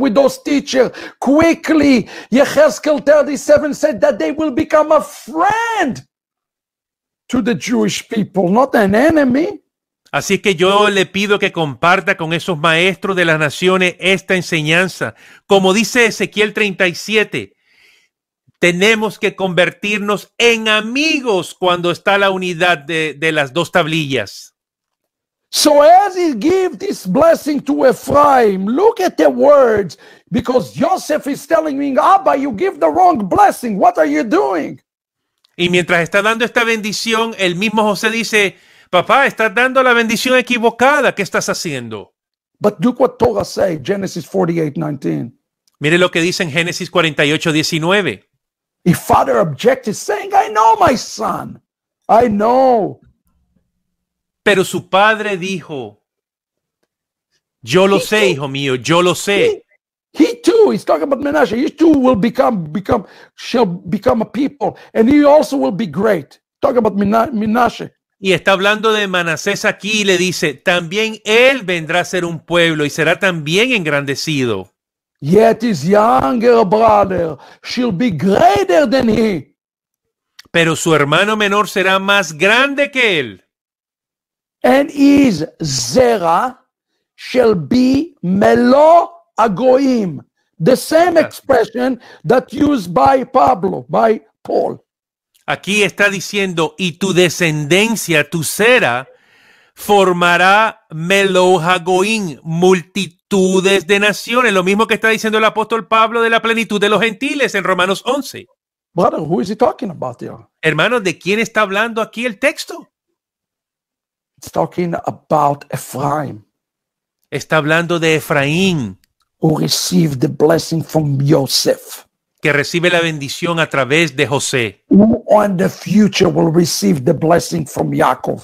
S1: with those teachers quickly. 37 said that they will become a friend to the Jewish people, not an enemy.
S2: Así que yo le pido que comparta con esos maestros de las naciones esta enseñanza. Como dice Ezequiel 37, tenemos que convertirnos en amigos cuando está la unidad de, de las dos tablillas.
S1: So as he gave this blessing to Ephraim, look at the words, because Joseph is telling me, Abba, you give the wrong blessing. What are you doing?
S2: Y mientras está dando esta bendición, el mismo José dice, papá, estás dando la bendición equivocada. ¿Qué estás haciendo? But look what Torah
S1: say, Genesis 48, 19.
S2: Mire lo que dice en Génesis 48, 19.
S1: If father objected, saying, I know, my son, I know.
S2: Pero su padre dijo, Yo lo sé, hijo mío, yo lo sé. He, too, he's talking about Manasseh. he too will become, become, shall
S1: become a people, and he also will be great. Talk about Menashe.
S2: Y está hablando de Manasés aquí y le dice, también él vendrá a ser un pueblo y será también engrandecido.
S1: Yet his younger brother shall be greater than he.
S2: Pero su hermano menor será más grande que él.
S1: And his zera shall be melo agoim. The same expression that used by Pablo, by Paul.
S2: Aquí está diciendo, y tu descendencia, tu cera, formará Melohagoin multitudes de naciones. Lo mismo que está diciendo el apóstol Pablo de la plenitud de los gentiles en Romanos 11.
S1: Brother, who is talking about
S2: Hermanos, ¿de quién está hablando aquí el texto?
S1: talking about Ephraim.
S2: Está hablando de Efraín.
S1: Who the blessing from Joseph
S2: que recibe la bendición a través de José.
S1: Who on the future will receive the blessing from Jacob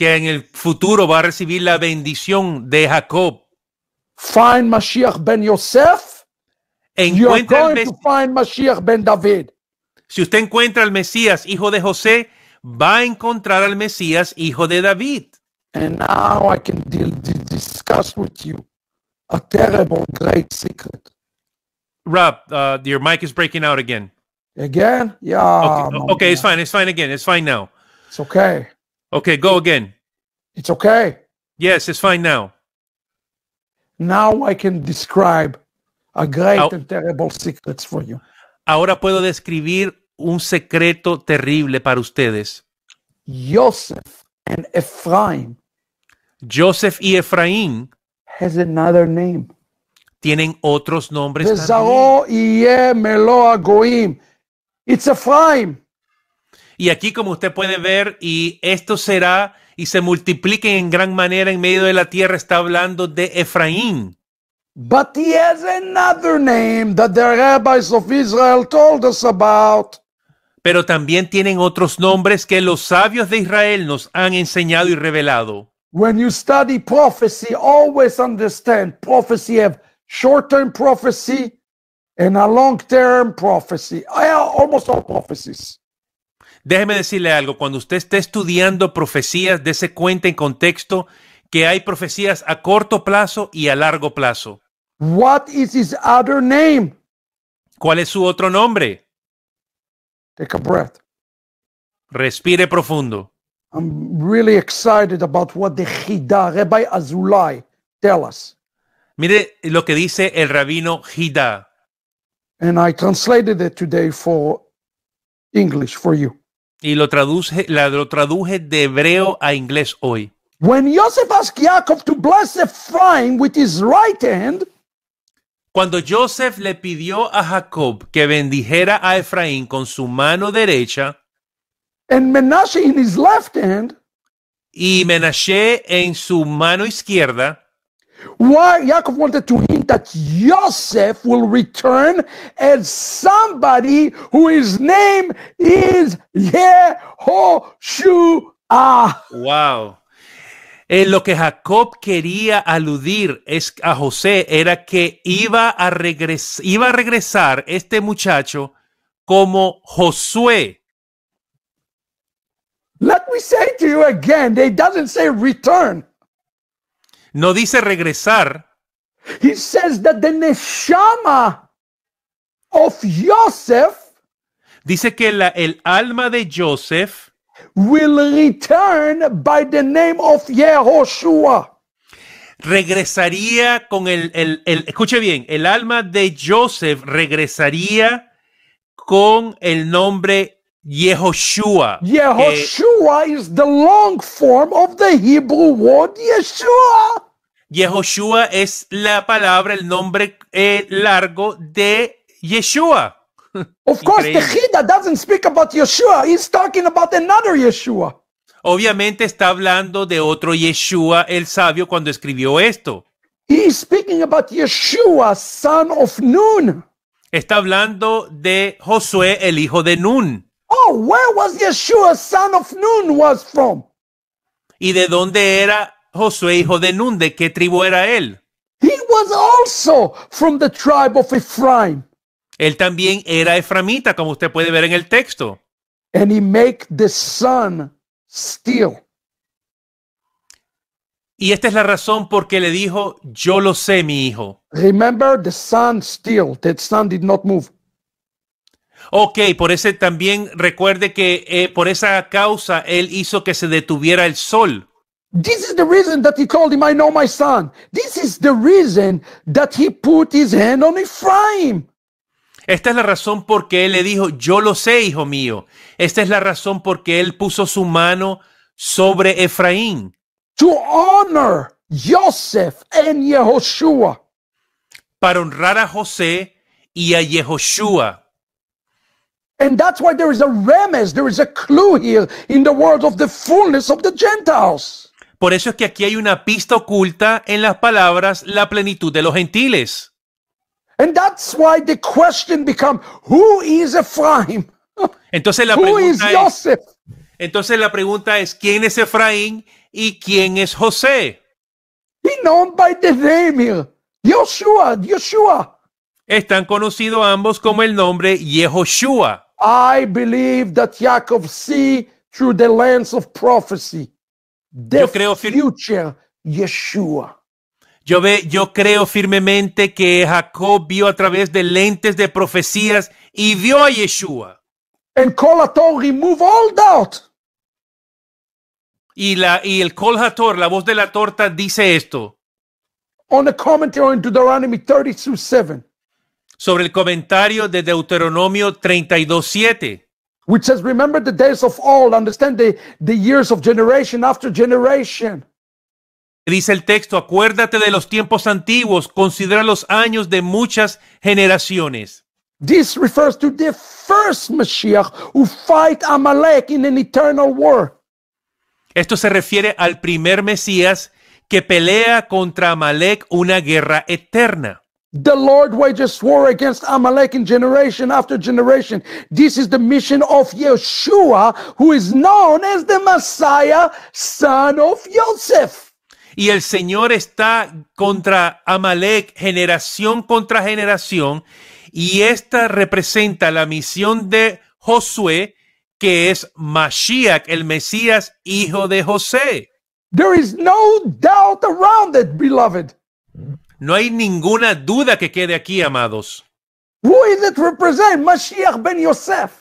S2: que en el futuro va a recibir la bendición de Jacob.
S1: Find Mashiach ben Yosef. Encuentra You're going to find Mashiach ben David.
S2: Si usted encuentra al Mesías, hijo de José, va a encontrar al Mesías, hijo de David. And now I can deal, discuss with you a
S1: terrible, great secret.
S2: Rob, uh, your mic is breaking out again. Again? Yeah. okay, it's fine. It's fine again. It's fine now. It's okay. Okay, go again.
S1: It's okay.
S2: Yes, it's fine now.
S1: Now I can describe a great and terrible secrets for you.
S2: Ahora puedo describir un secreto terrible para ustedes. Joseph and Ephraim. Joseph y Efraín has another name. Tienen otros nombres.
S1: It's Ephraim.
S2: Y aquí, como usted puede ver, y esto será y se multipliquen en gran manera en medio de la tierra, está hablando de Efraín.
S1: But he has another name that the rabbis of Israel told us about.
S2: Pero también tienen otros nombres que los sabios de Israel nos han enseñado y revelado.
S1: When you study prophecy, always understand prophecy have short-term prophecy and a long-term prophecy. casi ah, almost all prophecies.
S2: Déjeme decirle algo, cuando usted esté estudiando profecías, dése cuenta en contexto que hay profecías a corto plazo y a largo plazo.
S1: What is his other name?
S2: ¿Cuál es su otro nombre? Take a breath. Respire profundo.
S1: I'm really excited about what the Hida, Rabbi Azulai, us.
S2: Mire lo que dice el rabino Hida.
S1: And I translated it today for English for you.
S2: Y lo traduce, traduje de hebreo a inglés hoy. cuando Joseph le pidió a Jacob que bendijera a Efraín con su mano derecha y Menashe en su mano izquierda,
S1: Why Yaakov wanted to hint that Yosef will return as somebody who his name is Yehoshua.
S2: Wow. Eh, lo que Jacob quería aludir es a José era que iba a, regres iba a regresar este muchacho como Josué. Let me say to you again, it doesn't say return. No dice regresar. He
S1: says that the neshama of Joseph
S2: dice que la, el alma de Joseph
S1: will return by the name of Yehoshua.
S2: Regresaría con el, el, el, escuche bien, el alma de Joseph regresaría con el nombre Yehoshua. Yehoshua
S1: is the long form of the Hebrew word Yeshua.
S2: Yehoshua es la palabra, el nombre eh, largo de Yeshua. Of course, the
S1: Hida doesn't speak about Yeshua. He's talking about another Yeshua.
S2: Obviamente está hablando de otro Yeshua, el sabio, cuando escribió esto.
S1: He's speaking about Yeshua, son of Nun.
S2: Está hablando de Josué, el hijo de Nun
S1: where was Yeshua, son of Nun, was from?
S2: ¿Y de dónde era Josué, hijo de Nun? ¿De qué tribu era él?
S1: He was also from the tribe of Ephraim.
S2: Él también era eframita, como usted puede ver en el texto.
S1: And he make the sun steal.
S2: Y esta es la razón por qué le dijo, yo lo sé, mi hijo.
S1: Remember the sun still, that sun did not move.
S2: Ok, por ese también recuerde que eh, por esa causa él hizo que se detuviera el sol. Esta es la razón por qué él le dijo, yo lo sé, hijo mío. Esta es la razón por qué él puso su mano sobre Efraín. Para honrar a José y a Yehoshua.
S1: And that's why there is a remes, there is a clue here in the world of the fullness of the
S2: Gentiles. Por eso es que aquí hay una pista oculta en las palabras la plenitud de los gentiles.
S1: And that's why the question become who is Ephraim?
S2: Entonces la who pregunta is Joseph? es, Entonces la pregunta es quién es Efraín y quién es José.
S1: Be known by the name here. Joshua, Yeshua.
S2: Están conocidos ambos como el nombre Yehoshua.
S1: I believe that Jacob see through the lens of prophecy the yo creo future Yeshua.
S2: Yo, ve, yo creo firmemente que Jacob vio a través de lentes de profecías y vio a Yeshua.
S1: And Kol HaTor remove all doubt.
S2: Y, la, y el Kol HaTor, la voz de la torta, dice esto.
S1: On the commentary on Deuteronomy 32, 7
S2: sobre el comentario de Deuteronomio 32.7.
S1: Which says, remember the days of old, understand the, years of generation after generation.
S2: Dice el texto, acuérdate de los tiempos antiguos, considera los años de muchas generaciones.
S1: This refers to the first who Amalek in an eternal war.
S2: Esto se refiere al primer Mesías que pelea contra Amalek una guerra eterna.
S1: The Lord wages war against Amalek in generation after generation. This is the mission of Yeshua, who is known as the Messiah, son of Joseph.
S2: Y el Señor está contra Amalek generación contra generación, y esta representa la misión de Josué, que es Mashiach, el Mesías, hijo de José. There is
S1: no doubt
S2: around it, beloved. No hay ninguna duda que quede aquí, amados.
S1: Who is it represent? Mashiach ben Yosef.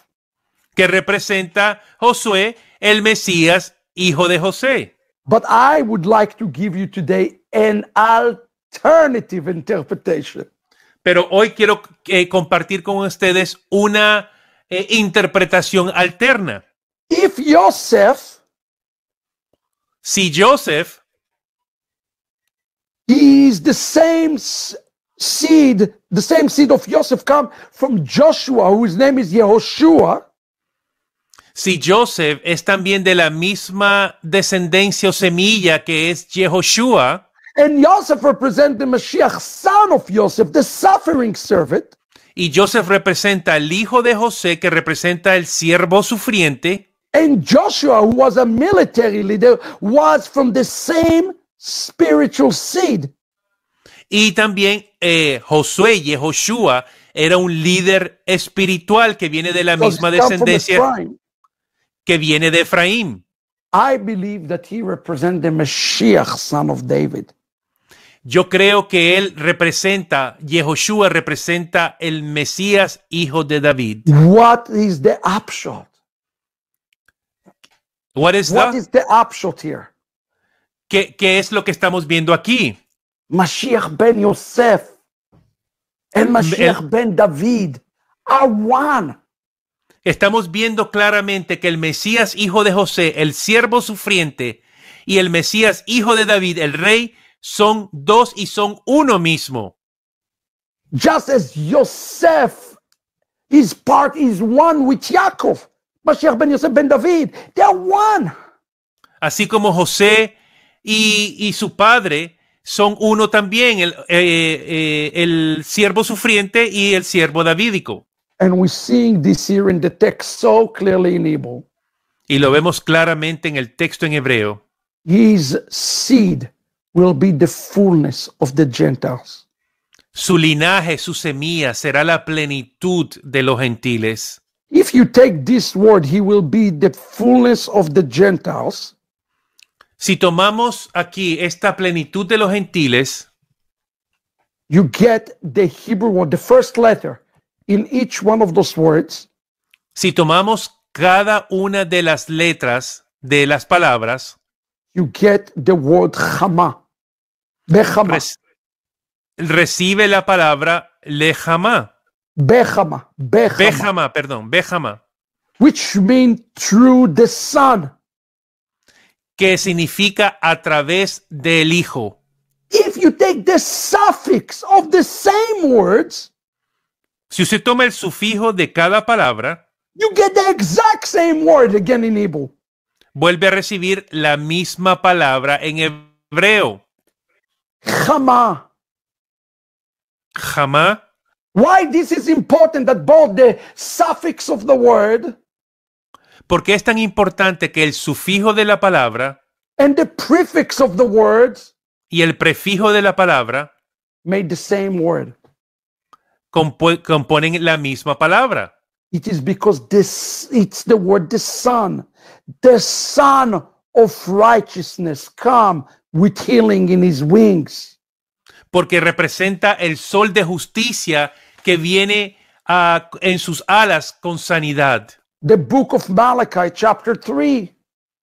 S2: Que representa Josué, el Mesías, hijo de José.
S1: But I would like to give you today an alternative interpretation.
S2: Pero hoy quiero eh, compartir con ustedes una eh, interpretación alterna.
S1: If Yosef,
S2: si Joseph
S1: He's is the same seed, the same seed of Joseph come from Joshua, whose name is Yehoshua.
S2: Si Joseph es también de la misma descendencia o semilla que es Yehoshua.
S1: And Joseph represents the Mashiach, son of Joseph, the suffering servant.
S2: Y Joseph representa al hijo de José, que representa el siervo sufriente.
S1: And Joshua, who was a military leader, was from the same spiritual seed.
S2: Y también eh, Josué, Yehoshua, era un líder espiritual que viene de la misma descendencia que viene de Efraín. David. Yo creo que él representa, Yehoshua representa el Mesías, hijo de David.
S1: What is
S2: the upshot? What is the upshot here? ¿Qué, ¿Qué, es lo que estamos viendo aquí? Mashiach ben Yosef, el Mashiach
S1: ben David, Awan.
S2: Estamos viendo claramente que el Mesías hijo de José, el siervo sufriente, y el Mesías hijo de David, el rey, son dos y son uno mismo.
S1: Just as Yosef, his part is one with Yaakov, Mashiach ben Yosef ben David, they are one.
S2: Así como José y, su padre son uno también, el, eh, eh, el siervo sufriente y el siervo davídico. Y lo vemos claramente en el texto en hebreo.
S1: will be the of the Gentiles.
S2: Su linaje, su semilla será la plenitud de los gentiles.
S1: If you take this word, he will be the fullness of the Gentiles
S2: si tomamos aquí esta plenitud de los gentiles, you
S1: get the Hebrew one, the first letter in each one of those words.
S2: Si tomamos cada una de las letras de las palabras,
S1: you get the word Hama. Behama.
S2: recibe la palabra lejama.
S1: Behama.
S2: Behama. Behama, perdón, Behama.
S1: Which means through the sun
S2: que significa a través del Hijo. If you take the suffix of the same words, si usted toma el sufijo de cada palabra,
S1: you get the exact same word again in Hebrew.
S2: Vuelve a recibir la misma palabra en hebreo.
S1: Jamá.
S2: Jamá.
S1: Why this is important that both the suffix of the word
S2: ¿Por qué es tan importante que el sufijo de la palabra y el prefijo de la palabra componen la misma palabra? Porque representa el sol de justicia que viene en sus alas con sanidad
S1: the book of Malachi, chapter 3.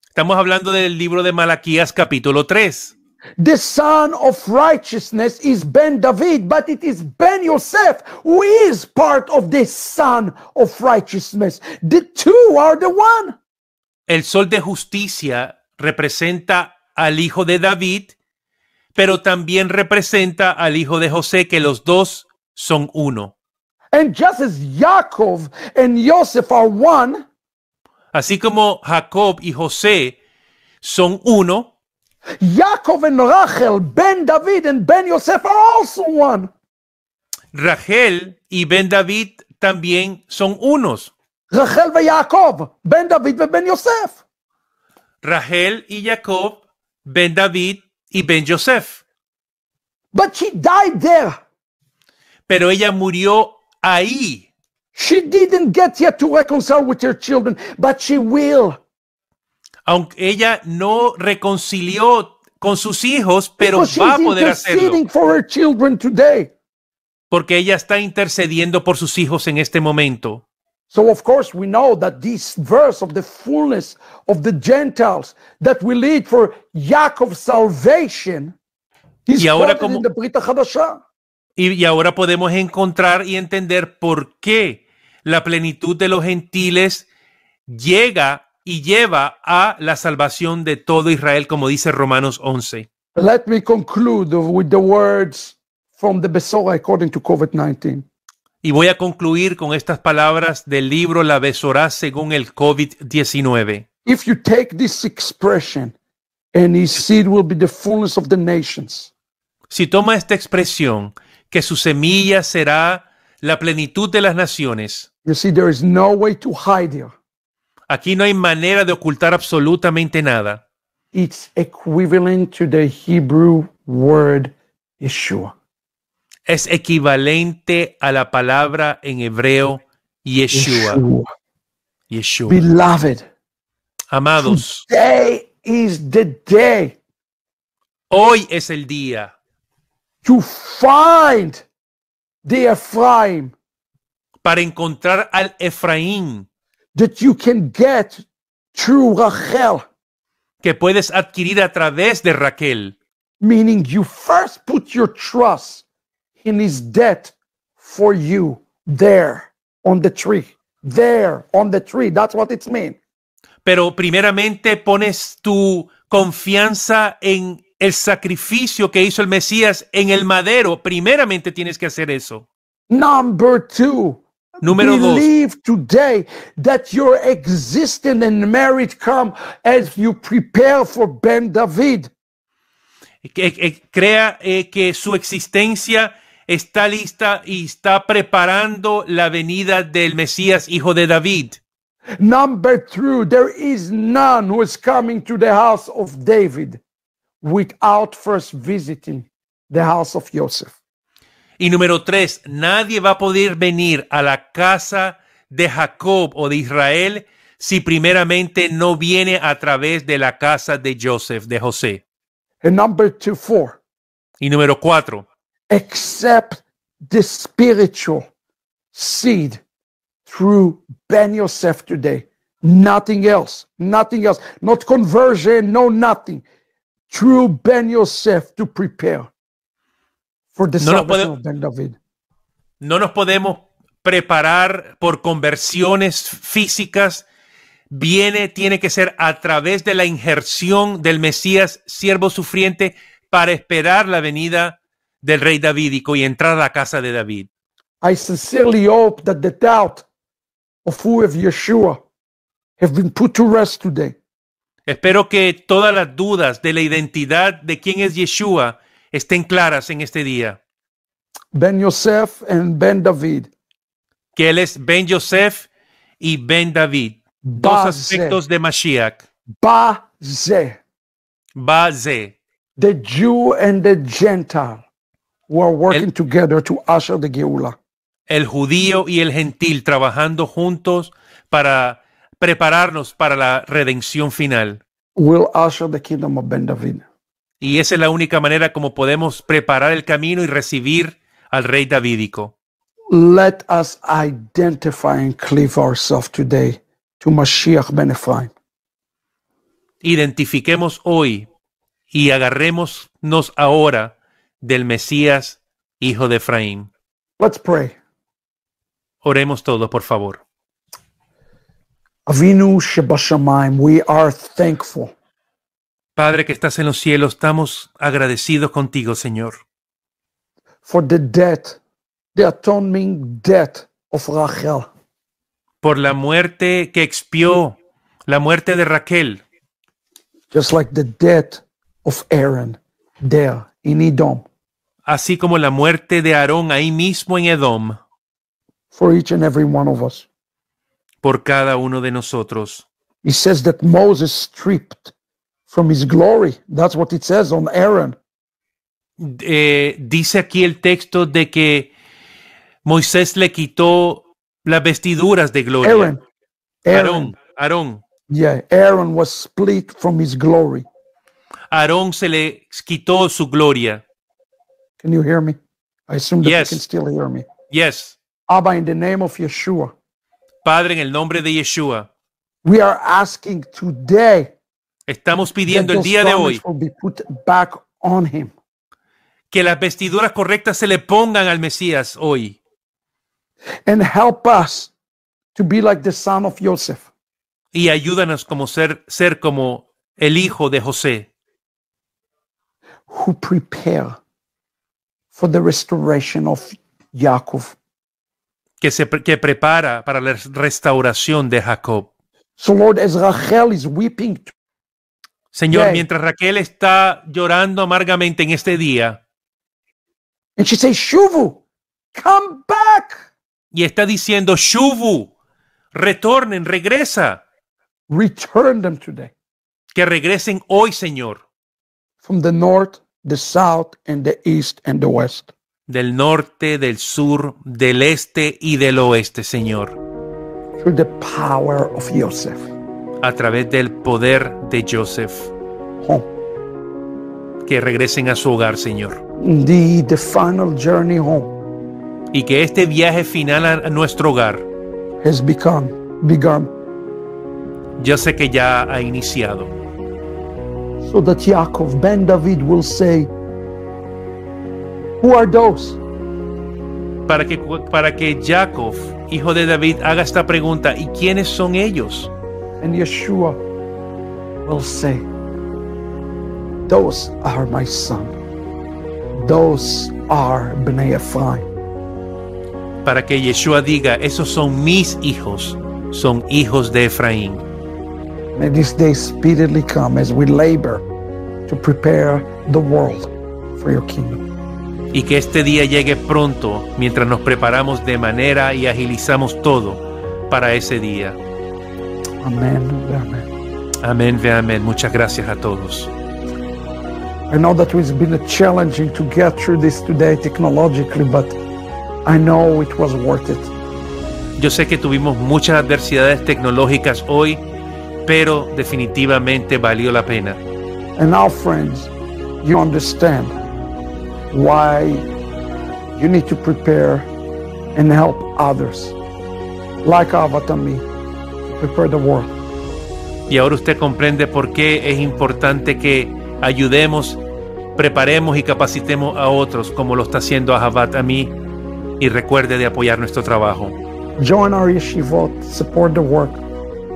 S2: Estamos hablando del libro de Malaquías, capítulo 3.
S1: The son of righteousness is Ben David, but it is Ben Yosef who is part of the son of righteousness. The
S2: two are the one. El sol de justicia representa al hijo de David, pero también representa al hijo de José, que los dos son uno.
S1: And just as Yaakov and Joseph are
S2: one, así como Jacob y José son
S1: uno, Yaakov and Rachel, Ben David and Ben Yosef are also one.
S2: Rachel y Ben David también son unos. Rachel y Jacob, Ben David y Ben Yosef. Rachel y Jacob, Ben David y Ben Yosef. But she died there. Pero ella murió ahí. She didn't get yet to reconcile
S1: with her children, but she will.
S2: Aunque ella no reconcilió con sus hijos, pero Because va a poder hacerlo.
S1: For her children today.
S2: Porque ella está intercediendo por sus hijos en este momento.
S1: So of course we know that this verse of the fullness of the Gentiles that we lead for Jacob's salvation
S2: is y ahora como, in
S1: the Brita Hadashah.
S2: Y, ahora podemos encontrar y entender por qué la plenitud de los gentiles llega y lleva a la salvación de todo Israel, como dice Romanos 11. Let Y voy a concluir con estas palabras del libro La Besorá según el COVID-19.
S1: If you take this expression and seed will be the
S2: Si toma esta expresión que su semilla será la plenitud de las naciones. Aquí no hay manera de ocultar absolutamente nada. Es equivalente a la palabra en hebreo Yeshua. Amados. the day. Hoy es el día to find the Ephraim. Para encontrar al Efraín. That you can get true Rachel. Que puedes adquirir a través de Raquel. Meaning you first put your trust in his
S1: death for you there on the tree. There on the tree. That's what it's mean.
S2: Pero primeramente pones tu confianza en el sacrificio que hizo el Mesías en el madero. Primeramente tienes que hacer eso.
S1: Number two. Número Believe dos. today that your existence and marriage come as you prepare for Ben
S2: David. Eh, eh, eh, crea que su existencia está lista y está preparando la venida del Mesías, hijo de David.
S1: Number two, there is none who is coming to the house of David. without first visiting the house of Joseph.
S2: Y número tres, nadie va a poder venir a la casa de Jacob o de Israel si primeramente no viene a través de la casa de Joseph, de José.
S1: And number two, four.
S2: Y número cuatro.
S1: except the spiritual seed through Ben Yosef today. Nothing else. Nothing else. Not conversion. No, nothing. True Ben Yosef to prepare for the no salvation of ben David.
S2: No nos podemos preparar por conversiones físicas. Viene, tiene que ser a través de la injerción del Mesías, siervo sufriente, para esperar la venida del rey Davídico y entrar a la casa de David.
S1: I sincerely hope that the doubt of who of Yeshua have been put to rest today.
S2: Espero que todas las dudas de la identidad de quién es Yeshua estén claras en este día.
S1: Ben Yosef y Ben David.
S2: Que él es Ben Yosef y Ben David. Dos aspectos de Mashiach. Ba-ze. Ba-ze.
S1: The Jew and the Gentile were working together to usher the Geula.
S2: El judío y el gentil trabajando juntos para prepararnos para la redención final. Y esa es la única manera como podemos preparar el camino y recibir al rey davídico.
S1: Let us identify and cleave ourselves today to Mashiach ben Ephraim.
S2: Identifiquemos hoy y agarrémonos ahora del Mesías, hijo de Efraín. Let's pray. Oremos todos, por favor.
S1: Avinu Shebashamayim, we are thankful.
S2: Padre que estás en los cielos, estamos agradecidos contigo, Señor.
S1: For the death, the atoning death of Rachel.
S2: Por la muerte que expió, la muerte de Raquel.
S1: Just like the death of Aaron there in Edom.
S2: Así como la muerte de Aarón ahí mismo en Edom.
S1: For each and every one of us
S2: por cada uno de nosotros.
S1: He says that Moses stripped from his glory. That's what it says on Aaron.
S2: Eh, dice aquí el texto de que Moisés le quitó las vestiduras de gloria. Aaron. Aaron.
S1: Yeah, Aaron was split from his glory.
S2: Aaron se le quitó su gloria. Can you hear me? I assume that you can still hear me. Yes.
S1: Abba, in the name of Yeshua.
S2: Padre, en el nombre de Yeshua, estamos pidiendo el día de hoy que las vestiduras correctas se le pongan al Mesías hoy. And help Y ayúdanos como ser, ser como el hijo de José.
S1: Who prepare for the restoration of Jacob
S2: que, se, prepara para la restauración de Jacob. Señor, mientras Raquel está llorando amargamente en este día. Y está diciendo, Shuvu, retornen, regresa. Que regresen hoy, Señor.
S1: From the north, the
S2: south, and the east and the west del norte, del sur, del este y del oeste, Señor.
S1: The power of Joseph.
S2: A través del poder de Joseph. Oh. Que regresen a su hogar, Señor.
S1: final journey home.
S2: Y que este viaje final a nuestro hogar
S1: has become,
S2: Yo sé que ya ha iniciado.
S1: So that Yaakov ben David will say, Who are those?
S2: Para que, para que Jacob, hijo de David, haga esta pregunta, ¿y quiénes son ellos?
S1: And Yeshua will say, Those are my son. Those are Bnei Ephraim.
S2: Para que Yeshua diga, esos son mis hijos, son hijos de Efraín.
S1: May this day speedily come as we labor to prepare the world for your kingdom.
S2: y que este día llegue pronto mientras nos preparamos de manera y agilizamos todo para ese día. Amén, amén. Amén, amén. Muchas gracias a todos.
S1: I know that it's been challenging to get through this today technologically, but I know it was worth it.
S2: Yo sé que tuvimos muchas adversidades tecnológicas hoy, pero definitivamente valió la pena.
S1: And now, friends, you understand why you need to prepare and help others, like Avatami, prepare the world.
S2: Y ahora usted comprende por qué es importante que ayudemos, preparemos y capacitemos a otros como lo está haciendo Ahabat y recuerde de apoyar nuestro trabajo.
S1: Join our support the work.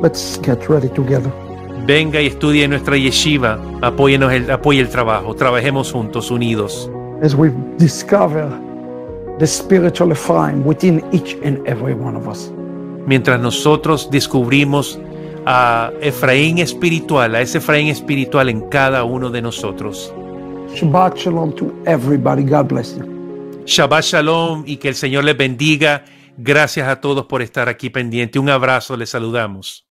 S1: Let's get ready together.
S2: Venga y estudie nuestra yeshiva, apóyenos el, apoye el trabajo, trabajemos juntos, unidos
S1: as discover the spiritual within each and every one of us.
S2: Mientras nosotros descubrimos a Efraín espiritual, a ese Efraín espiritual en cada uno de nosotros.
S1: Shabbat shalom to everybody. God bless you.
S2: Shabbat shalom y que el Señor les bendiga. Gracias a todos por estar aquí pendiente. Un abrazo, les saludamos.